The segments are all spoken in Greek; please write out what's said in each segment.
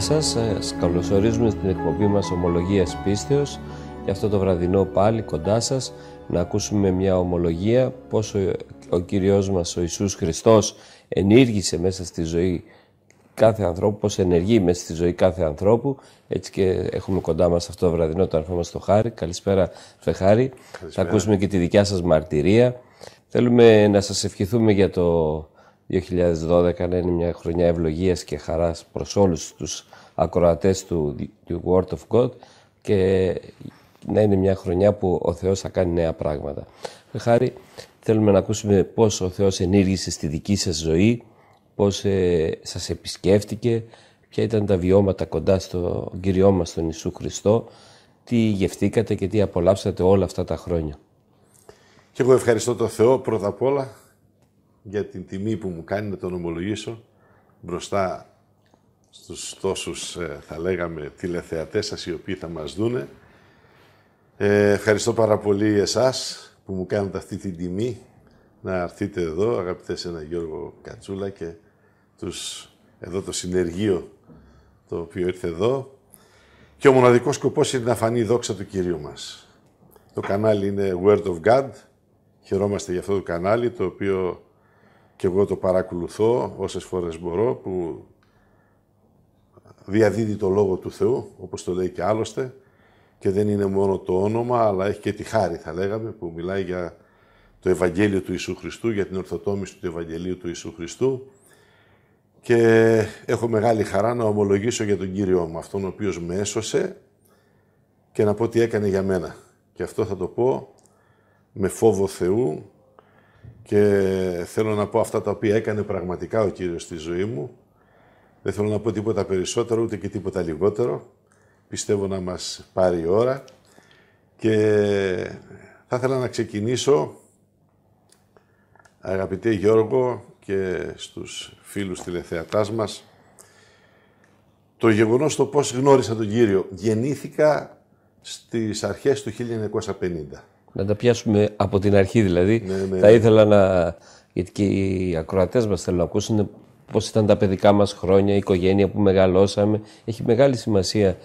Σας σας, καλωσορίζουμε στην εκπομπή μας Ομολογίας Πίστεως και αυτό το βραδινό πάλι κοντά σας να ακούσουμε μια ομολογία πως ο, ο Κύριος μας ο Ιησούς Χριστός ενήργησε μέσα στη ζωή κάθε ανθρώπου, πως ενεργεί μέσα στη ζωή κάθε ανθρώπου έτσι και έχουμε κοντά μας αυτό το βραδινό το αρφό μας το Χάρη Καλησπέρα Φεχάρη, θα ακούσουμε και τη δικιά σας μαρτυρία θέλουμε να σας ευχηθούμε για το 2012 να είναι μια χρονιά ευλογίας και χαράς προς όλους τους ακροατές του, Word of God και να είναι μια χρονιά που ο Θεός θα κάνει νέα πράγματα. Χάρη, θέλουμε να ακούσουμε πώς ο Θεός ενήργησε στη δική σας ζωή, πώς ε, σας επισκέφτηκε, ποια ήταν τα βιώματα κοντά στον Κύριό μας τον Ιησού Χριστό, τι γευτήκατε και τι απολαύσατε όλα αυτά τα χρόνια. Και εγώ ευχαριστώ τον Θεό πρώτα απ' όλα για την τιμή που μου κάνει να τον ομολογήσω μπροστά στους τόσους, ε, θα λέγαμε, τηλεθεατές σας οι οποίοι θα μας δούνε. Ε, ευχαριστώ πάρα πολύ εσάς που μου κάνετε αυτή την τιμή να έρθετε εδώ, αγαπητές, ένα Γιώργο Κατσούλα και τους, εδώ το συνεργείο το οποίο ήρθε εδώ. Και ο μοναδικός σκοπός είναι να φανεί η δόξα του Κυρίου μας. Το κανάλι είναι Word of God. Χαιρόμαστε για αυτό το κανάλι, το οποίο και εγώ το παρακολουθώ όσες φορές μπορώ, που διαδίδει το Λόγο του Θεού, όπως το λέει και άλλωστε, και δεν είναι μόνο το όνομα, αλλά έχει και τη χάρη, θα λέγαμε, που μιλάει για το Ευαγγέλιο του Ιησού Χριστού, για την ορθοτόμηση του Ευαγγελίου του Ιησού Χριστού. Και έχω μεγάλη χαρά να ομολογήσω για τον Κύριό μου, αυτόν ο οποίος με έσωσε και να πω τι έκανε για μένα. Και αυτό θα το πω με φόβο Θεού, και θέλω να πω αυτά τα οποία έκανε πραγματικά ο Κύριος στη ζωή μου. Δεν θέλω να πω τίποτα περισσότερο, ούτε και τίποτα λιγότερο. Πιστεύω να μας πάρει η ώρα. Και θα ήθελα να ξεκινήσω, αγαπητέ Γιώργο και στους φίλους τηλεθεατάς μας, το γεγονός το πώς γνώρισα τον Κύριο. Γεννήθηκα στις αρχές του 1950 να τα πιάσουμε από την αρχή δηλαδή. Ναι, ναι, θα ναι. ήθελα να. Γιατί και οι ακροατές μας θέλουν να ακούσουν πώς ήταν τα παιδικά μας χρόνια, η οικογένεια που μεγαλώσαμε. Έχει μεγάλη σημασία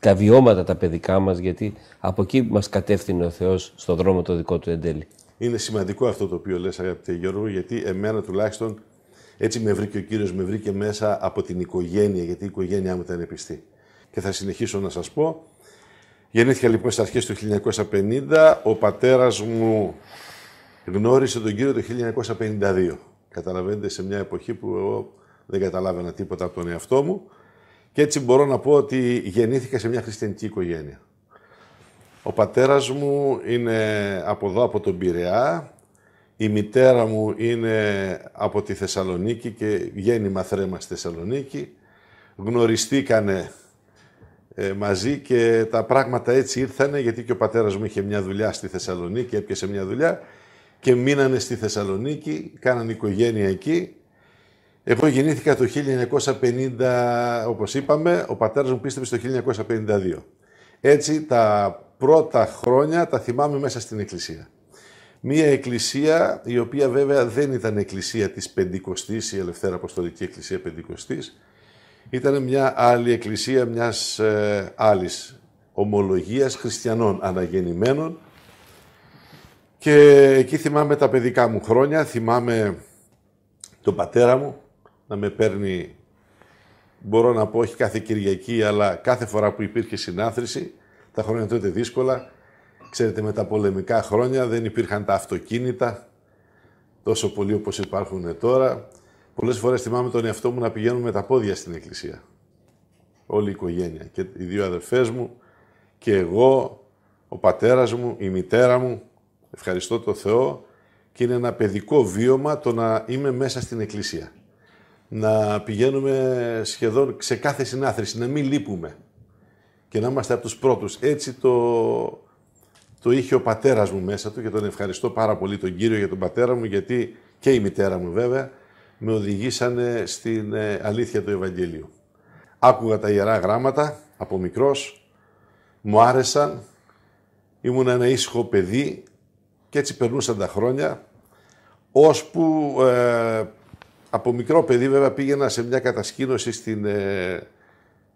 τα βιώματα τα παιδικά μας, γιατί από εκεί μας κατεύθυνε ο Θεός στον δρόμο το δικό του εν τέλει. Είναι σημαντικό αυτό το οποίο λες αγαπητέ Γιώργο, γιατί εμένα τουλάχιστον έτσι με βρήκε ο Κύριος, με βρήκε μέσα από την οικογένεια, γιατί η οικογένειά μου ήταν πιστή. Και θα συνεχίσω να σας πω Γεννήθηκα λοιπόν στις αρχές του 1950. Ο πατέρας μου γνώρισε τον κύριο το 1952. Καταλαβαίνετε, σε μια εποχή που εγώ δεν καταλάβαινα τίποτα από τον εαυτό μου. Και έτσι μπορώ να πω ότι γεννήθηκα σε μια χριστιανική οικογένεια. Ο πατέρας μου είναι από εδώ, από τον Πειραιά. Η μητέρα μου είναι από τη Θεσσαλονίκη και γέννημα θρέμα στη Θεσσαλονίκη. Γνωριστήκανε ε, μαζί και τα πράγματα έτσι ήρθανε γιατί και ο πατέρας μου είχε μια δουλειά στη Θεσσαλονίκη, έπιασε μια δουλειά και μείνανε στη Θεσσαλονίκη, κάνανε οικογένεια εκεί. Εγώ γεννήθηκα το 1950, όπως είπαμε, ο πατέρας μου πίστευε στο 1952. Έτσι τα πρώτα χρόνια τα θυμάμαι μέσα στην εκκλησία. Μία εκκλησία η οποία βέβαια δεν ήταν εκκλησία της Πεντηκοστής, η Ελευθέρα Αποστολική Εκκλησία Πεντηκοστής, ήταν μια άλλη εκκλησία μιας ε, άλλης ομολογίας χριστιανών αναγεννημένων και εκεί θυμάμαι τα παιδικά μου χρόνια, θυμάμαι τον πατέρα μου να με παίρνει, μπορώ να πω όχι κάθε Κυριακή, αλλά κάθε φορά που υπήρχε συνάθρηση, τα χρόνια τότε δύσκολα, ξέρετε με τα πολεμικά χρόνια δεν υπήρχαν τα αυτοκίνητα τόσο πολύ όπως υπάρχουν τώρα, Πολλές φορές θυμάμαι τον εαυτό μου να πηγαίνω με τα πόδια στην εκκλησία. Όλη η οικογένεια. Και οι δύο αδερφές μου και εγώ, ο πατέρας μου, η μητέρα μου. Ευχαριστώ τον Θεό. Και είναι ένα παιδικό βίωμα το να είμαι μέσα στην εκκλησία. Να πηγαίνουμε σχεδόν σε κάθε συνάθρηση, να μην λείπουμε. Και να είμαστε από τους πρώτους. Έτσι το, το είχε ο πατέρας μου μέσα του και τον ευχαριστώ πάρα πολύ τον Κύριο για τον πατέρα μου γιατί και η μητέρα μου βέβαια με οδηγήσανε στην ε, αλήθεια του Ευαγγελίου. Άκουγα τα Ιερά Γράμματα από μικρός, μου άρεσαν, ήμουν ένα ήσυχο παιδί και έτσι περνούσαν τα χρόνια, ώσπου ε, από μικρό παιδί βέβαια πήγαινα σε μια κατασκήνωση στην, ε,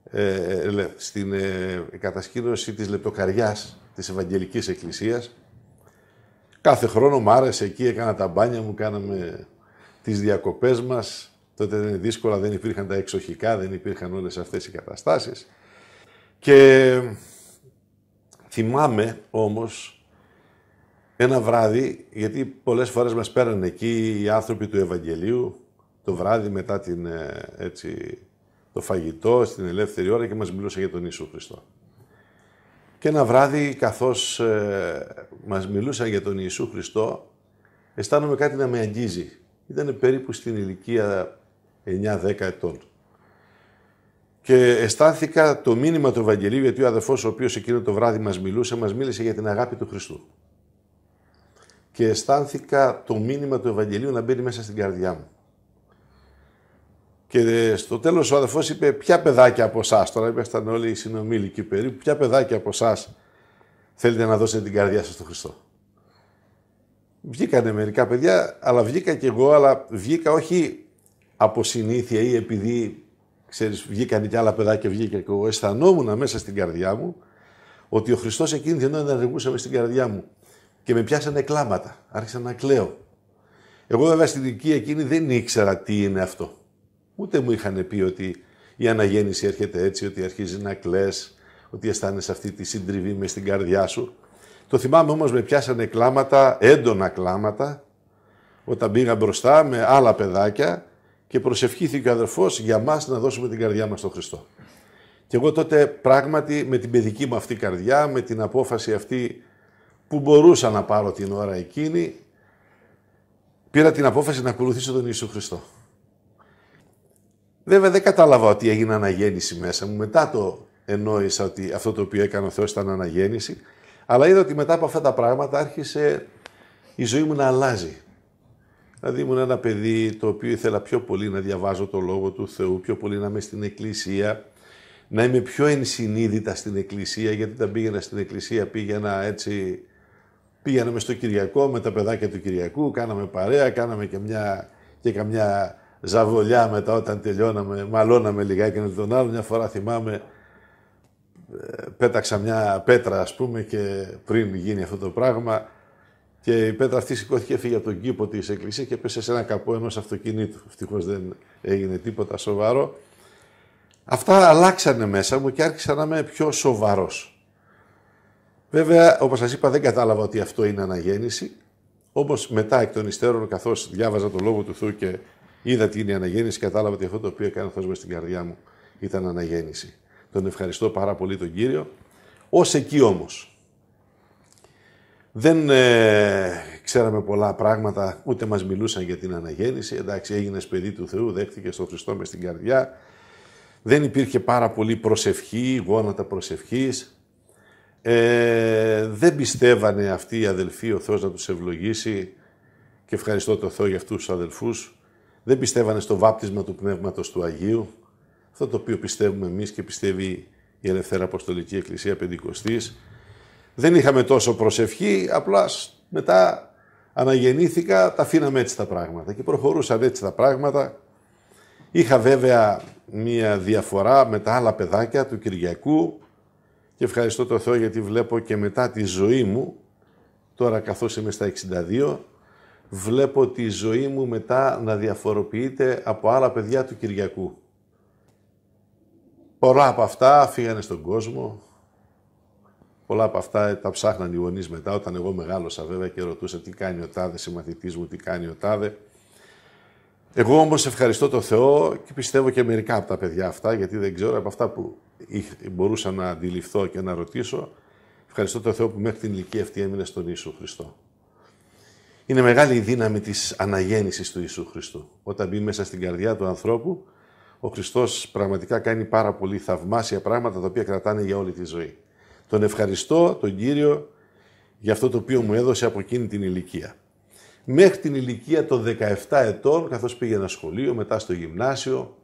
ε, ε στην κατασκήνωση της Λεπτοκαριάς της Ευαγγελικής Εκκλησίας. Κάθε χρόνο μου άρεσε εκεί, έκανα τα μπάνια μου, κάναμε τις διακοπές μας. Τότε ήταν δύσκολα, δεν υπήρχαν τα εξοχικά, δεν υπήρχαν όλες αυτές οι καταστάσεις. Και θυμάμαι όμως ένα βράδυ, γιατί πολλές φορές μας πέρανε εκεί οι άνθρωποι του Ευαγγελίου, το βράδυ μετά την, ε, έτσι, το φαγητό, στην ελεύθερη ώρα και μας μιλούσε για τον Ιησού Χριστό. Και ένα βράδυ, καθώς ε, μας μιλούσαν για τον Ιησού Χριστό, αισθάνομαι κάτι να με αγγίζει ήταν περίπου στην ηλικία 9-10 ετών. Και αισθάνθηκα το μήνυμα του Ευαγγελίου, γιατί ο αδερφός ο οποίος εκείνο το βράδυ μας μιλούσε, μας μίλησε για την αγάπη του Χριστού. Και αισθάνθηκα το μήνυμα του Ευαγγελίου να μπαίνει μέσα στην καρδιά μου. Και ε, στο τέλος ο αδερφός είπε: Ποια παιδάκια από εσάς, τώρα ήμασταν όλοι οι συνομήλικοι περίπου, ποια παιδάκια από εσάς θέλετε να δώσετε την καρδιά σας στον Χριστό. Βγήκανε μερικά παιδιά, αλλά βγήκα κι εγώ, αλλά βγήκα όχι από συνήθεια ή επειδή, ξέρεις, βγήκαν κι άλλα παιδάκια, βγήκα κι εγώ. Αισθανόμουν μέσα στην καρδιά μου ότι ο Χριστός εκείνη την ώρα ενεργούσε στην καρδιά μου. Και με πιάσανε κλάματα. Άρχισα να κλαίω. Εγώ βέβαια στην δική εκείνη δεν ήξερα τι είναι αυτό. Ούτε μου είχαν πει ότι η αναγέννηση έρχεται έτσι, ότι αρχίζει να κλαις, ότι αισθάνεσαι αυτή τη συντριβή μες στην καρδιά σου. Το θυμάμαι όμως με πιάσανε κλάματα, έντονα κλάματα, όταν πήγα μπροστά με άλλα παιδάκια και προσευχήθηκε ο αδερφός για μας να δώσουμε την καρδιά μας στον Χριστό. Και εγώ τότε πράγματι με την παιδική μου αυτή καρδιά, με την απόφαση αυτή που μπορούσα να πάρω την ώρα εκείνη, πήρα την απόφαση να ακολουθήσω τον Ιησού Χριστό. Βέβαια δεν κατάλαβα ότι έγινε αναγέννηση μέσα μου. Μετά το ενόησα ότι αυτό το οποίο έκανε ο Θεός ήταν αναγέννηση. Αλλά είδα ότι μετά από αυτά τα πράγματα άρχισε η ζωή μου να αλλάζει. Δηλαδή ήμουν ένα παιδί το οποίο ήθελα πιο πολύ να διαβάζω το Λόγο του Θεού, πιο πολύ να είμαι στην εκκλησία, να είμαι πιο ενσυνείδητα στην εκκλησία, γιατί όταν πήγαινα στην εκκλησία πήγαινα έτσι, πήγαμε στο Κυριακό με τα παιδάκια του Κυριακού, κάναμε παρέα, κάναμε και, μια, και ζαβολιά μετά όταν τελειώναμε, μαλώναμε λιγάκι τον άλλο, μια φορά θυμάμαι ε, πέταξα μια πέτρα, ας πούμε, και πριν γίνει αυτό το πράγμα και η πέτρα αυτή σηκώθηκε, έφυγε από τον κήπο της Εκκλησίας και πέσε σε ένα καπό ενός αυτοκινήτου. Ευτυχώς δεν έγινε τίποτα σοβαρό. Αυτά αλλάξανε μέσα μου και άρχισα να είμαι πιο σοβαρός. Βέβαια, όπως σας είπα, δεν κατάλαβα ότι αυτό είναι αναγέννηση. Όμως μετά εκ των υστέρων, καθώς διάβαζα τον Λόγο του θού και είδα τι είναι η αναγέννηση, κατάλαβα ότι αυτό το οποίο έκανε ο Θεό στην καρδιά μου ήταν αναγέννηση. Τον ευχαριστώ πάρα πολύ τον κύριο. Ως εκεί όμως. Δεν ε, ξέραμε πολλά πράγματα, ούτε μας μιλούσαν για την αναγέννηση. Εντάξει, έγινες παιδί του Θεού, δέχτηκες στον Χριστό μες στην καρδιά. Δεν υπήρχε πάρα πολύ προσευχή, γόνατα προσευχής. Ε, δεν πιστεύανε αυτοί οι αδελφοί ο Θεός να τους ευλογήσει και ευχαριστώ τον Θεό για αυτούς τους αδελφούς. Δεν πιστεύανε στο βάπτισμα του Πνεύματος του Αγίου, αυτό το οποίο πιστεύουμε εμείς και πιστεύει η Ελευθέρα Αποστολική Εκκλησία Πεντηκοστής. Δεν είχαμε τόσο προσευχή, απλά μετά αναγεννήθηκα, τα αφήναμε έτσι τα πράγματα και προχωρούσαν έτσι τα πράγματα. Είχα βέβαια μία διαφορά με τα άλλα παιδάκια του Κυριακού και ευχαριστώ το Θεό γιατί βλέπω και μετά τη ζωή μου, τώρα καθώς είμαι στα 62, βλέπω τη ζωή μου μετά να διαφοροποιείται από άλλα παιδιά του Κυριακού. Πολλά από αυτά φύγανε στον κόσμο. Πολλά από αυτά τα ψάχναν οι γονείς μετά. Όταν εγώ μεγάλωσα, βέβαια, και ρωτούσα τι κάνει ο τάδε συμμαθητή μου, τι κάνει ο τάδε. Εγώ όμως ευχαριστώ τον Θεό και πιστεύω και μερικά από τα παιδιά αυτά, γιατί δεν ξέρω από αυτά που μπορούσα να αντιληφθώ και να ρωτήσω. Ευχαριστώ τον Θεό που μέχρι την ηλικία αυτή έμεινε στον Ιησού Χριστό. Είναι μεγάλη η δύναμη της αναγέννησης του Ιησού Χριστού. Όταν μπει μέσα στην καρδιά του ανθρώπου, ο Χριστός πραγματικά κάνει πάρα πολύ θαυμάσια πράγματα τα οποία κρατάνε για όλη τη ζωή. Τον ευχαριστώ τον κύριο για αυτό το οποίο μου έδωσε από εκείνη την ηλικία. Μέχρι την ηλικία των 17 ετών, καθώς πήγαινα σχολείο, μετά στο γυμνάσιο,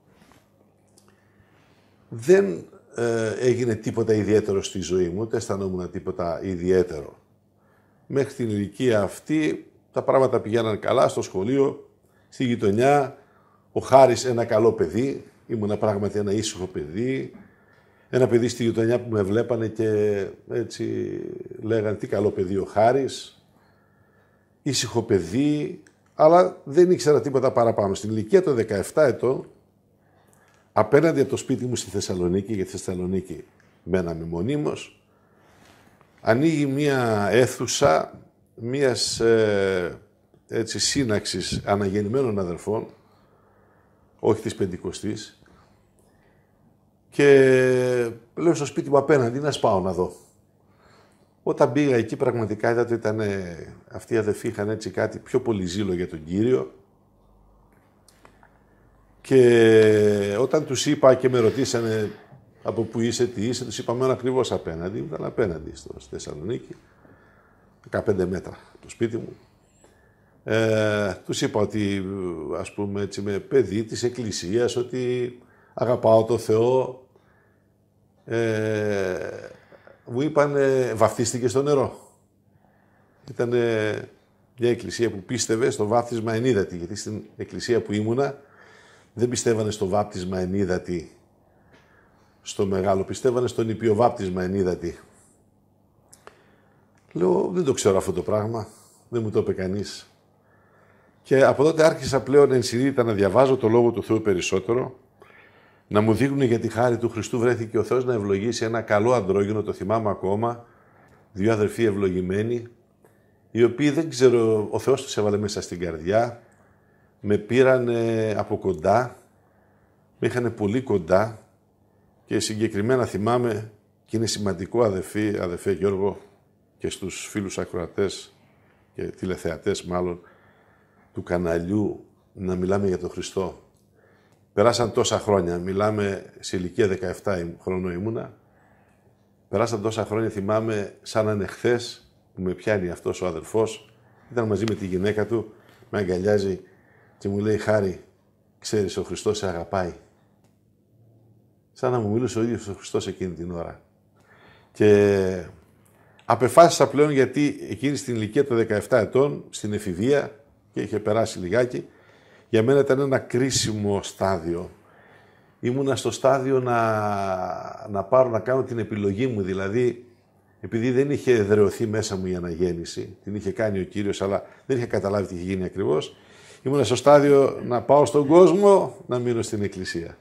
δεν ε, έγινε τίποτα ιδιαίτερο στη ζωή μου, ούτε αισθανόμουν τίποτα ιδιαίτερο. Μέχρι την ηλικία αυτή τα πράγματα πηγαίναν καλά στο σχολείο, στη γειτονιά, ο Χάρης ένα καλό παιδί, ήμουνα πράγματι ένα ήσυχο παιδί, ένα παιδί στη γειτονιά που με βλέπανε και έτσι λέγανε τι καλό παιδί ο Χάρης, ήσυχο παιδί, αλλά δεν ήξερα τίποτα παραπάνω. Στην ηλικία των 17 ετών, απέναντι από το σπίτι μου στη Θεσσαλονίκη, γιατί στη Θεσσαλονίκη μέναμε μονίμως, ανοίγει μία αίθουσα μίας ε, έτσι, σύναξης αναγεννημένων αδερφών, όχι της Πεντηκοστής. Και λέω στο σπίτι μου απέναντι να σπάω να δω. Όταν πήγα εκεί πραγματικά είδα ότι ήταν, αυτοί οι αδερφοί είχαν έτσι κάτι πιο πολύ ζήλο για τον Κύριο. Και όταν τους είπα και με ρωτήσανε από που είσαι, τι είσαι, τους είπα μένα ακριβώς απέναντι, ήταν απέναντι στο, Θεσσαλονίκη, 15 μέτρα το σπίτι μου. Ε, τους είπα ότι, ας πούμε, έτσι με παιδί της Εκκλησίας, ότι αγαπάω το Θεό. Ε, μου είπαν, βαφτίστηκε στο νερό. Ήταν μια εκκλησία που πίστευε στο βάπτισμα ενίδατη, γιατί στην εκκλησία που ήμουνα δεν πιστεύανε στο βάπτισμα ενίδατη, στο μεγάλο, πιστεύανε στον ιππιοβάπτισμα ενίδατη. Λέω, δεν το ξέρω αυτό το πράγμα, δεν μου το είπε κανείς. Και από τότε άρχισα πλέον ενσυνείδητα να διαβάζω το λόγο του Θεού περισσότερο, να μου δείχνουν για τη χάρη του Χριστού βρέθηκε ο Θεός να ευλογήσει ένα καλό αντρόγινο το θυμάμαι ακόμα, δύο αδερφοί ευλογημένοι, οι οποίοι δεν ξέρω, ο Θεός τους έβαλε μέσα στην καρδιά, με πήραν από κοντά, με είχαν πολύ κοντά και συγκεκριμένα θυμάμαι και είναι σημαντικό αδερφή, αδερφέ Γιώργο και στους φίλους ακροατές και τηλεθεατές μάλλον, του καναλιού να μιλάμε για τον Χριστό. Περάσαν τόσα χρόνια, μιλάμε σε ηλικία 17 χρονών ήμουνα, περάσαν τόσα χρόνια, θυμάμαι σαν να είναι χθες που με πιάνει αυτός ο αδερφός, ήταν μαζί με τη γυναίκα του, με αγκαλιάζει και μου λέει «Χάρη, ξέρεις, ο Χριστός σε αγαπάει». Σαν να μου μιλούσε ο ίδιος ο Χριστός εκείνη την ώρα. Και απεφάσισα πλέον γιατί εκείνη στην ηλικία των 17 ετών, στην εφηβεία, και είχε περάσει λιγάκι, για μένα ήταν ένα κρίσιμο στάδιο. Ήμουνα στο στάδιο να, να πάρω, να κάνω την επιλογή μου, δηλαδή επειδή δεν είχε εδρεωθεί μέσα μου η αναγέννηση, την είχε κάνει ο Κύριος, αλλά δεν είχε καταλάβει τι είχε γίνει ακριβώς, Ήμουνα στο στάδιο να πάω στον κόσμο, να μείνω στην εκκλησία.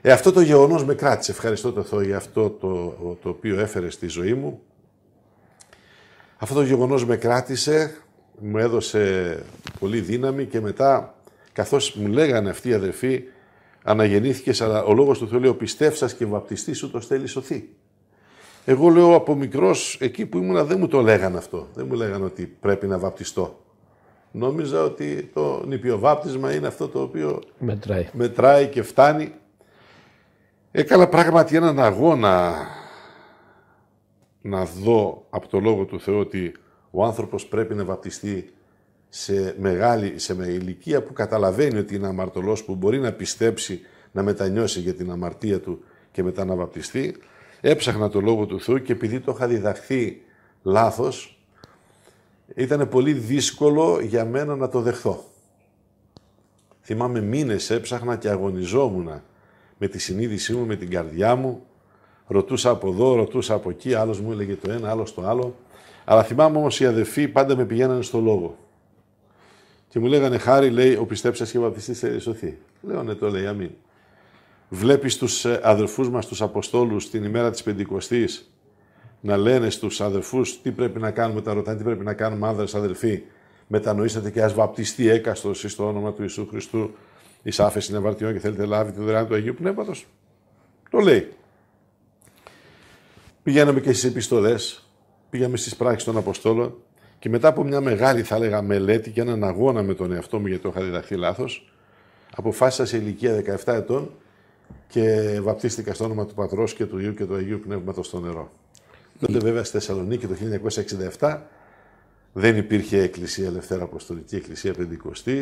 Ε, αυτό το γεγονός με κράτησε. Ευχαριστώ το Θεό για αυτό το, το οποίο έφερε στη ζωή μου. Αυτό το γεγονός με κράτησε μου έδωσε πολύ δύναμη και μετά, καθώς μου λέγανε αυτοί οι αδερφοί, αναγεννήθηκες, αλλά ο λόγος του Θεού λέει, ο πιστεύσας και βαπτιστής το θέλει σωθεί. Εγώ λέω από μικρός, εκεί που ήμουνα δεν μου το λέγανε αυτό. Δεν μου λέγανε ότι πρέπει να βαπτιστώ. Νόμιζα ότι το νηπιοβάπτισμα είναι αυτό το οποίο μετράει, μετράει και φτάνει. Έκανα πράγματι έναν αγώνα να δω από το Λόγο του Θεού ότι ο άνθρωπος πρέπει να βαπτιστεί σε, μεγάλη, σε με ηλικία που καταλαβαίνει ότι είναι αμαρτωλός, που μπορεί να πιστέψει, να μετανιώσει για την αμαρτία του και μετά να βαπτιστεί. Έψαχνα το Λόγο του Θεού και επειδή το είχα διδαχθεί λάθος, ήταν πολύ δύσκολο για μένα να το δεχθώ. Θυμάμαι μήνες έψαχνα και αγωνιζόμουν με τη συνείδησή μου, με την καρδιά μου. Ρωτούσα από εδώ, ρωτούσα από εκεί, άλλος μου έλεγε το ένα, άλλος το άλλο. Αλλά θυμάμαι όμως οι αδερφοί πάντα με πηγαίνανε στο λόγο. Και μου λέγανε χάρη, λέει, ο πιστέψα και βαπτιστή σωθή. Λέω ναι, το λέει, αμήν. Βλέπεις τους ε, αδερφούς μας, τους Αποστόλους, την ημέρα της Πεντηκοστής, να λένε στους αδερφούς τι πρέπει να κάνουμε, τα ρωτάνε τι πρέπει να κάνουμε, άνδρες αδερφοί. Μετανοήσατε και ας βαπτιστεί έκαστος εις το όνομα του Ιησού Χριστού, εις άφεση νευαρτιών και θέλετε λάβει τη δωρεάν του Αγίου Πνεύματος. Το λέει. Πηγαίναμε και στις επιστολές πήγαμε στις πράξεις των Αποστόλων και μετά από μια μεγάλη, θα έλεγα, μελέτη και έναν αγώνα με τον εαυτό μου, γιατί το είχα διδαχθεί λάθος, αποφάσισα σε ηλικία 17 ετών και βαπτίστηκα στο όνομα του Πατρός και του Ιού και του Αγίου Πνεύματος στο νερό. Τότε, βέβαια, στη Θεσσαλονίκη το 1967 δεν υπήρχε εκκλησία Ελευθέρα Αποστολική, εκκλησία Πεντηκοστής,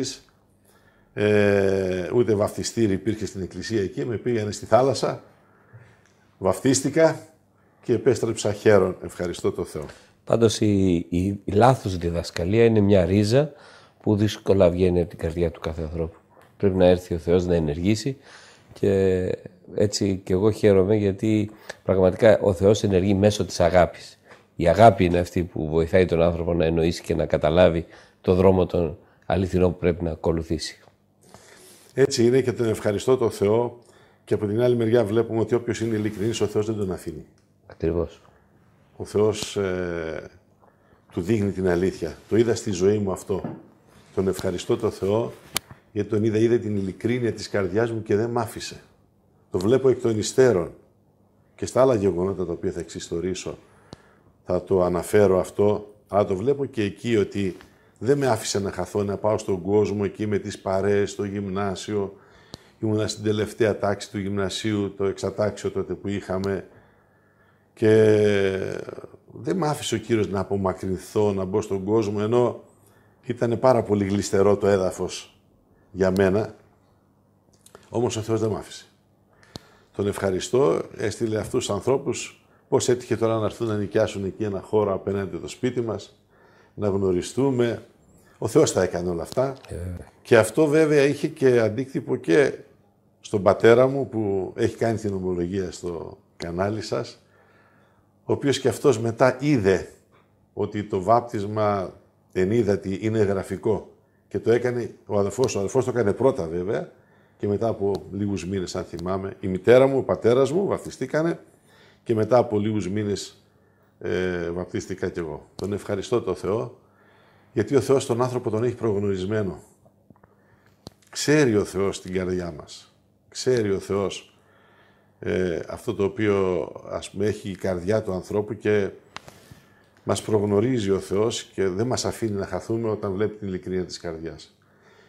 ε, ούτε βαφτιστήρι υπήρχε στην εκκλησία εκεί. Με πήγανε στη θάλασσα, βαφτίστηκα και επέστρεψα χαίρον. Ευχαριστώ το Θεό. Πάντως, η, η, η λάθος διδασκαλία είναι μια ρίζα που δύσκολα βγαίνει από την καρδιά του κάθε ανθρώπου. Πρέπει να έρθει ο Θεός, να ενεργήσει και έτσι και εγώ χαίρομαι γιατί πραγματικά ο Θεός ενεργεί μέσω της αγάπης. Η αγάπη είναι αυτή που βοηθάει τον άνθρωπο να εννοήσει και να καταλάβει το δρόμο τον αληθινό που πρέπει να ακολουθήσει. Έτσι είναι και τον ευχαριστώ τον Θεό και από την άλλη μεριά βλέπουμε ότι όποιος είναι ειλικρινής ο Θεός δεν τον αφήνει. Ακριβώς. Ο Θεός ε, του δείχνει την αλήθεια. Το είδα στη ζωή μου αυτό. Τον ευχαριστώ τον Θεό γιατί τον είδα, είδε την ειλικρίνεια της καρδιάς μου και δεν μ' άφησε. Το βλέπω εκ των υστέρων και στα άλλα γεγονότα τα οποία θα εξιστορήσω θα το αναφέρω αυτό, αλλά το βλέπω και εκεί ότι δεν με άφησε να χαθώ, να πάω στον κόσμο εκεί με τις παρέες, στο γυμνάσιο. Ήμουνα στην τελευταία τάξη του γυμνασίου, το εξατάξιο τότε που είχαμε. Και δεν μ' άφησε ο κύριος να απομακρυνθώ, να μπω στον κόσμο, ενώ ήταν πάρα πολύ γλιστερό το έδαφος για μένα. Όμως ο Θεός δεν μ' άφησε. Τον ευχαριστώ, έστειλε αυτούς τους ανθρώπους πώς έτυχε τώρα να έρθουν να νοικιάσουν εκεί ένα χώρο απέναντι το σπίτι μας, να γνωριστούμε. Ο Θεός τα έκανε όλα αυτά. Ε. Και αυτό βέβαια είχε και αντίκτυπο και στον πατέρα μου που έχει κάνει την ομολογία στο κανάλι σας ο οποίος και αυτός μετά είδε ότι το βάπτισμα ενίδατη είναι γραφικό και το έκανε ο αδελφός, ο αδελφός το έκανε πρώτα βέβαια και μετά από λίγους μήνες αν θυμάμαι η μητέρα μου, ο πατέρας μου βαπτιστήκανε και μετά από λίγους μήνες ε, βαπτίστηκα κι εγώ. Τον ευχαριστώ τον Θεό γιατί ο Θεός τον άνθρωπο τον έχει προγνωρισμένο. Ξέρει ο Θεός την καρδιά μας. Ξέρει ο Θεός ε, αυτό το οποίο ας πούμε, έχει η καρδιά του ανθρώπου και μας προγνωρίζει ο Θεός και δεν μας αφήνει να χαθούμε όταν βλέπει την ειλικρίνεια της καρδιάς.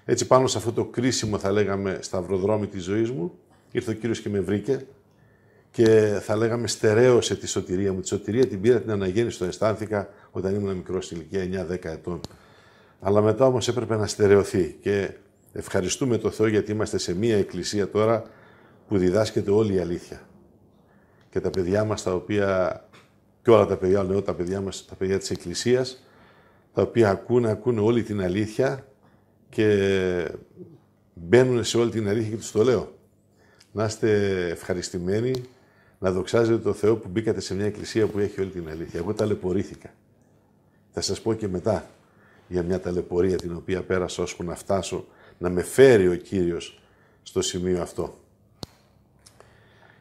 Έτσι πάνω σε αυτό το κρίσιμο θα λέγαμε σταυροδρόμι της ζωής μου, ήρθε ο Κύριος και με βρήκε και θα λέγαμε στερέωσε τη σωτηρία μου. Τη σωτηρία την πήρα την αναγέννηση, το αισθάνθηκα όταν ήμουν μικρός στην ηλικία 9-10 ετών. Αλλά μετά όμως έπρεπε να στερεωθεί και ευχαριστούμε το Θεό γιατί είμαστε σε μία εκκλησία τώρα που διδάσκεται όλη η αλήθεια. Και τα παιδιά μας τα οποία, και όλα τα παιδιά, λέω τα παιδιά μας, τα παιδιά της Εκκλησίας, τα οποία ακούνε, ακούνε όλη την αλήθεια και μπαίνουν σε όλη την αλήθεια και τους το λέω. Να είστε ευχαριστημένοι, να δοξάζετε το Θεό που μπήκατε σε μια εκκλησία που έχει όλη την αλήθεια. Εγώ ταλαιπωρήθηκα. Θα σας πω και μετά για μια ταλαιπωρία την οποία πέρασα ώσπου να φτάσω να με φέρει ο Κύριος στο σημείο αυτό.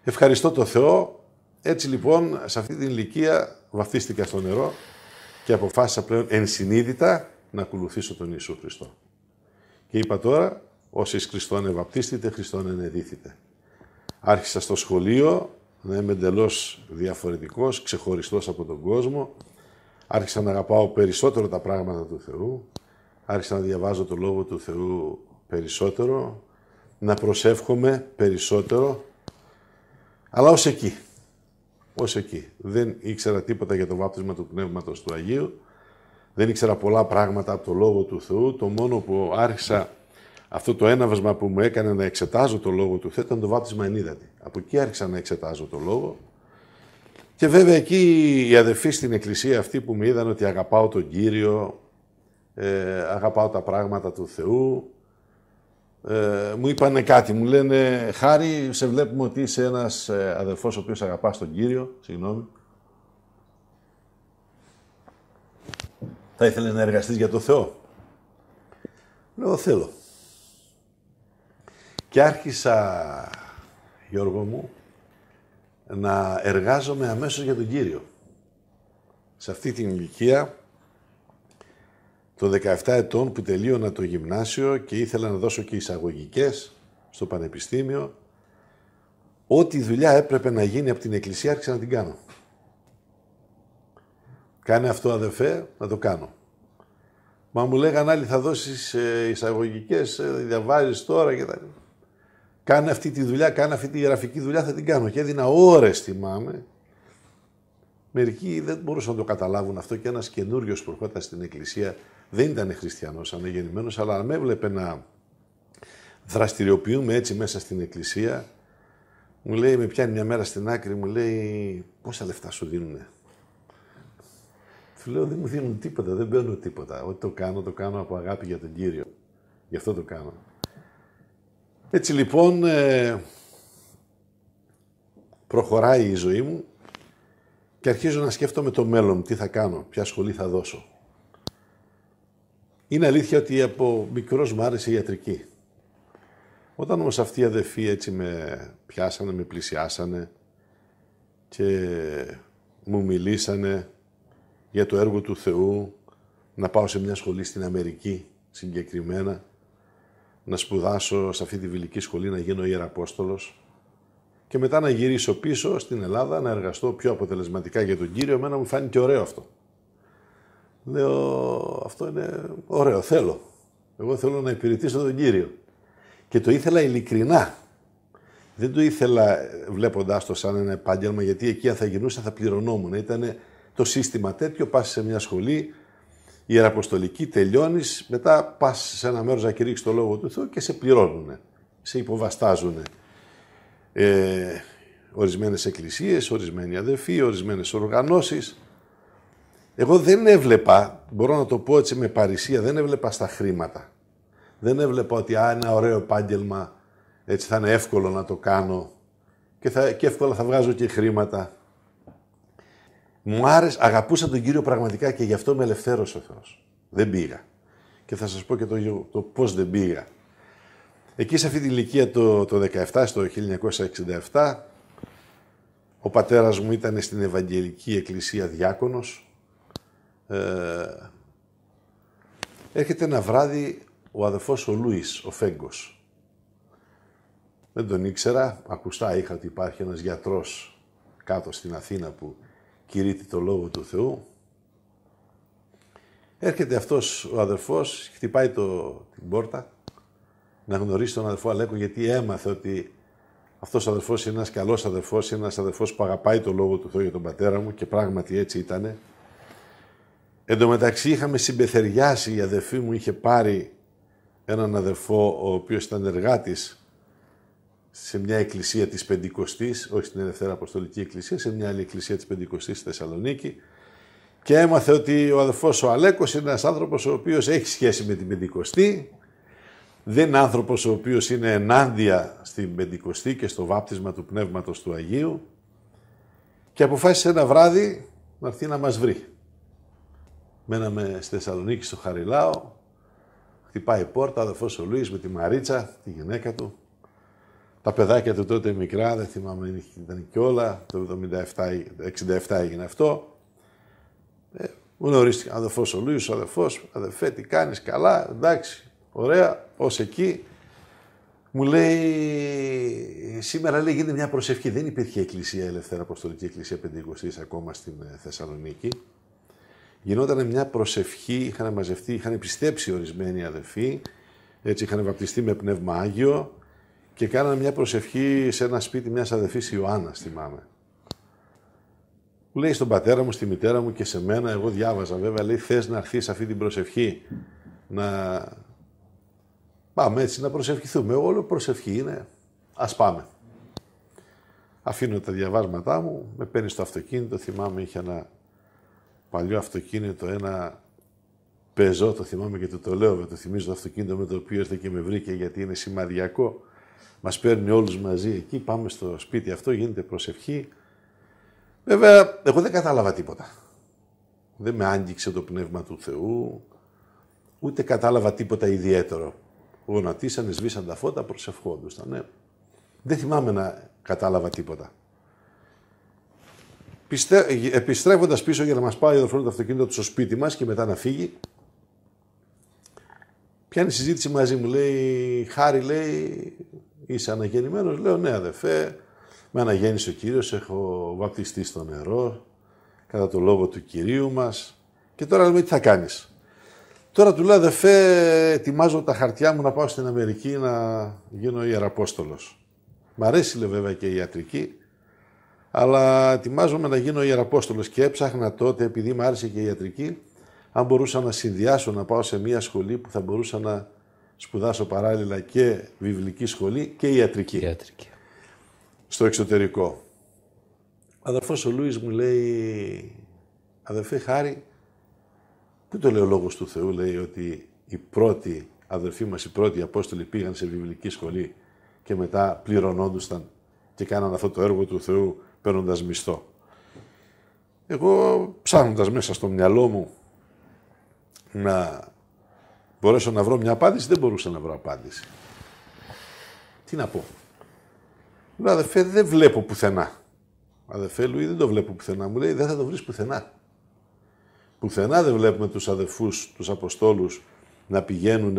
Ευχαριστώ το Θεό. Έτσι λοιπόν, σε αυτή την ηλικία βαφτίστηκα στο νερό και αποφάσισα πλέον ενσυνείδητα να ακολουθήσω τον Ιησού Χριστό. Και είπα τώρα, όσοι Χριστόν ευαπτίστητε, Χριστόν ενεδίθητε. Άρχισα στο σχολείο να είμαι εντελώς διαφορετικός, ξεχωριστός από τον κόσμο. Άρχισα να αγαπάω περισσότερο τα πράγματα του Θεού. Άρχισα να διαβάζω το Λόγο του Θεού περισσότερο, να προσεύχομαι περισσότερο, αλλά ως εκεί. Ως εκεί. Δεν ήξερα τίποτα για το βάπτισμα του Πνεύματος του Αγίου. Δεν ήξερα πολλά πράγματα από το Λόγο του Θεού. Το μόνο που άρχισα αυτό το έναυσμα που μου έκανε να εξετάζω το Λόγο του Θεού ήταν το βάπτισμα ενίδατη. Από εκεί άρχισα να εξετάζω το Λόγο. Και βέβαια εκεί οι αδερφοί στην εκκλησία αυτή που με είδαν ότι αγαπάω τον Κύριο, ε, αγαπάω τα πράγματα του Θεού, ε, μου είπανε κάτι. Μου λένε, Χάρη, σε βλέπουμε ότι είσαι ένας ε, αδερφός ο οποίος αγαπάς τον Κύριο. Συγγνώμη. Θα ήθελες να εργαστείς για το Θεό. Λέω, θέλω. Και άρχισα, Γιώργο μου, να εργάζομαι αμέσως για τον Κύριο. Σε αυτή την ηλικία, των 17 ετών που τελείωνα το γυμνάσιο και ήθελα να δώσω και εισαγωγικές στο πανεπιστήμιο, ό,τι δουλειά έπρεπε να γίνει από την εκκλησία άρχισα να την κάνω. Κάνε αυτό αδερφέ, να το κάνω. Μα μου λέγαν άλλοι θα δώσεις ε, εισαγωγικές, ε, διαβάζεις τώρα και τα... Κάνε αυτή τη δουλειά, κάνε αυτή τη γραφική δουλειά, θα την κάνω. Και έδινα ώρες θυμάμαι Μερικοί δεν μπορούσαν να το καταλάβουν αυτό και ένας καινούριος που ερχόταν στην Εκκλησία δεν ήταν χριστιανός, ανεγεννημένο, αλλά με έβλεπε να δραστηριοποιούμε έτσι μέσα στην Εκκλησία. Μου λέει, με πιάνει μια μέρα στην άκρη, μου λέει, πόσα λεφτά σου δίνουνε. Του λέω, δεν μου δίνουν τίποτα, δεν παίρνω τίποτα. Ό,τι το κάνω, το κάνω από αγάπη για τον Κύριο. Γι' αυτό το κάνω. Έτσι λοιπόν, ε, προχωράει η ζωή μου και αρχίζω να σκέφτομαι το μέλλον, τι θα κάνω, ποια σχολή θα δώσω. Είναι αλήθεια ότι από μικρός μου άρεσε η ιατρική. Όταν όμως αυτοί οι αδερφοί έτσι με πιάσανε, με πλησιάσανε και μου μιλήσανε για το έργο του Θεού, να πάω σε μια σχολή στην Αμερική συγκεκριμένα, να σπουδάσω σε αυτή τη βιλική σχολή, να γίνω Ιεραπόστολος, και μετά να γυρίσω πίσω στην Ελλάδα να εργαστώ πιο αποτελεσματικά για τον κύριο. Εμένα μου φάνηκε ωραίο αυτό. Λέω, αυτό είναι ωραίο, θέλω. Εγώ θέλω να υπηρετήσω τον κύριο. Και το ήθελα ειλικρινά. Δεν το ήθελα βλέποντάς το σαν ένα επάγγελμα, γιατί εκεί αν θα γινούσα θα πληρωνόμουν. Ήταν το σύστημα τέτοιο, πας σε μια σχολή, ιεραποστολική, τελειώνεις, μετά πας σε ένα μέρος να κηρύξεις το λόγο του Θεού και σε πληρώνουν. Σε υποβαστάζουν ε, ορισμένες εκκλησίες, ορισμένοι αδερφοί, ορισμένες οργανώσεις. Εγώ δεν έβλεπα, μπορώ να το πω έτσι με παρησία, δεν έβλεπα στα χρήματα. Δεν έβλεπα ότι α, ένα ωραίο επάγγελμα, έτσι θα είναι εύκολο να το κάνω και, θα, και εύκολα θα βγάζω και χρήματα. Μου άρεσε, αγαπούσα τον Κύριο πραγματικά και γι' αυτό με ελευθέρωσε ο Θεός. Δεν πήγα. Και θα σας πω και το, το πώς δεν πήγα. Εκεί σε αυτή την ηλικία το, το 17, στο 1967, ο πατέρας μου ήταν στην Ευαγγελική Εκκλησία Διάκονος. Ε, έρχεται ένα βράδυ ο αδερφός ο Λούις, ο Φέγκος. Δεν τον ήξερα, ακουστά είχα ότι υπάρχει ένας γιατρός κάτω στην Αθήνα που κηρύττει το Λόγο του Θεού. Έρχεται αυτός ο αδερφός, χτυπάει το, την πόρτα να γνωρίσει τον αδερφό Αλέκο γιατί έμαθε ότι αυτός ο αδερφός είναι ένας καλός αδερφός, είναι ένας αδερφός που αγαπάει το λόγο του Θεού για τον πατέρα μου και πράγματι έτσι ήτανε. Εν τω μεταξύ είχαμε συμπεθεριάσει, η αδερφή μου είχε πάρει έναν αδερφό ο οποίος ήταν εργάτης σε μια εκκλησία της Πεντηκοστής, όχι στην Ελευθέρα Αποστολική Εκκλησία, σε μια άλλη εκκλησία της Πεντηκοστής στη Θεσσαλονίκη και έμαθε ότι ο αδερφός ο Αλέκος είναι ένας άνθρωπος ο οποίος έχει σχέση με την Πεντηκοστή δεν είναι άνθρωπος ο οποίος είναι ενάντια στην Πεντηκοστή και στο βάπτισμα του Πνεύματος του Αγίου και αποφάσισε ένα βράδυ να έρθει να μας βρει. Μέναμε στη Θεσσαλονίκη στο Χαριλάο, χτυπάει η πόρτα, αδερφός ο Λουίς με τη Μαρίτσα, τη γυναίκα του, τα παιδάκια του τότε μικρά, δεν θυμάμαι ήταν και όλα, το 77, 67 έγινε αυτό. Ε, γνωρίστηκα, αδερφός ο Λουίς, ο αδερφός, αδερφέ, τι κάνεις, καλά, εντάξει, Ωραία, ως εκεί. Μου λέει, σήμερα λέει, γίνεται μια προσευχή. Δεν υπήρχε εκκλησία ελευθέρα αποστολική εκκλησία Πεντηκοστής ακόμα στην ε, Θεσσαλονίκη. Γινόταν μια προσευχή, είχαν μαζευτεί, είχαν πιστέψει ορισμένοι αδελφοί, έτσι είχαν βαπτιστεί με πνεύμα Άγιο και κάνανε μια προσευχή σε ένα σπίτι μιας αδελφής Ιωάννας, θυμάμαι. Μου λέει στον πατέρα μου, στη μητέρα μου και σε μένα, εγώ διάβαζα βέβαια, λέει θες να έρθεις αυτή την προσευχή να Πάμε έτσι να προσευχηθούμε. Όλο προσευχή είναι. Ας πάμε. Αφήνω τα διαβάσματά μου, με παίρνεις στο αυτοκίνητο, θυμάμαι είχε ένα παλιό αυτοκίνητο, ένα πεζό, το θυμάμαι και το, το λέω, το θυμίζω το αυτοκίνητο με το οποίο ήρθε και με βρήκε γιατί είναι σημαδιακό. Μας παίρνει όλους μαζί εκεί, πάμε στο σπίτι αυτό, γίνεται προσευχή. Βέβαια, εγώ δεν κατάλαβα τίποτα. Δεν με άγγιξε το Πνεύμα του Θεού, ούτε κατάλαβα τίποτα ιδιαίτερο γονατίσανε, σβήσαν τα φώτα, προσευχόντουσαν. Ναι. Δεν θυμάμαι να κατάλαβα τίποτα. Πιστε... Ε, Επιστρέφοντας πίσω για να μας πάει ο το αυτοκίνητο του στο σπίτι μας και μετά να φύγει, πιάνει συζήτηση μαζί μου. Λέει, Χάρη, λέει, είσαι αναγεννημένος. Λέω, Ναι, αδεφέ, με αναγέννησε ο κύριος, έχω βαπτιστεί στο νερό, κατά το λόγο του κυρίου μας. Και τώρα λέμε, τι θα κάνεις. Τώρα του λέω, Δεφέ, ετοιμάζω τα χαρτιά μου να πάω στην Αμερική να γίνω ιεραπόστολος. Μ' αρέσει, λέει, βέβαια, και η ιατρική, αλλά ετοιμάζομαι να γίνω ιεραπόστολος και έψαχνα τότε, επειδή μου άρεσε και η ιατρική, αν μπορούσα να συνδυάσω να πάω σε μια σχολή που θα μπορούσα να σπουδάσω παράλληλα και βιβλική σχολή και ιατρική. ιατρική. Στο εξωτερικό. Ο αδερφός ο Λούις μου λέει, αδερφέ Χάρη, Πού το λέει ο λόγος του Θεού, λέει ότι οι πρώτοι αδερφοί μας, οι πρώτοι Απόστολοι πήγαν σε βιβλική σχολή και μετά πληρωνόντουσαν και κάναν αυτό το έργο του Θεού παίρνοντας μισθό. Εγώ ψάχνοντας μέσα στο μυαλό μου να μπορέσω να βρω μια απάντηση, δεν μπορούσα να βρω απάντηση. Τι να πω. Λέω αδερφέ δεν βλέπω πουθενά. Αδερφέ Λουί δεν το βλέπω πουθενά. Μου λέει δεν θα το βρεις πουθενά. Πουθενά δεν βλέπουμε τους αδερφούς, τους Αποστόλους, να πηγαίνουν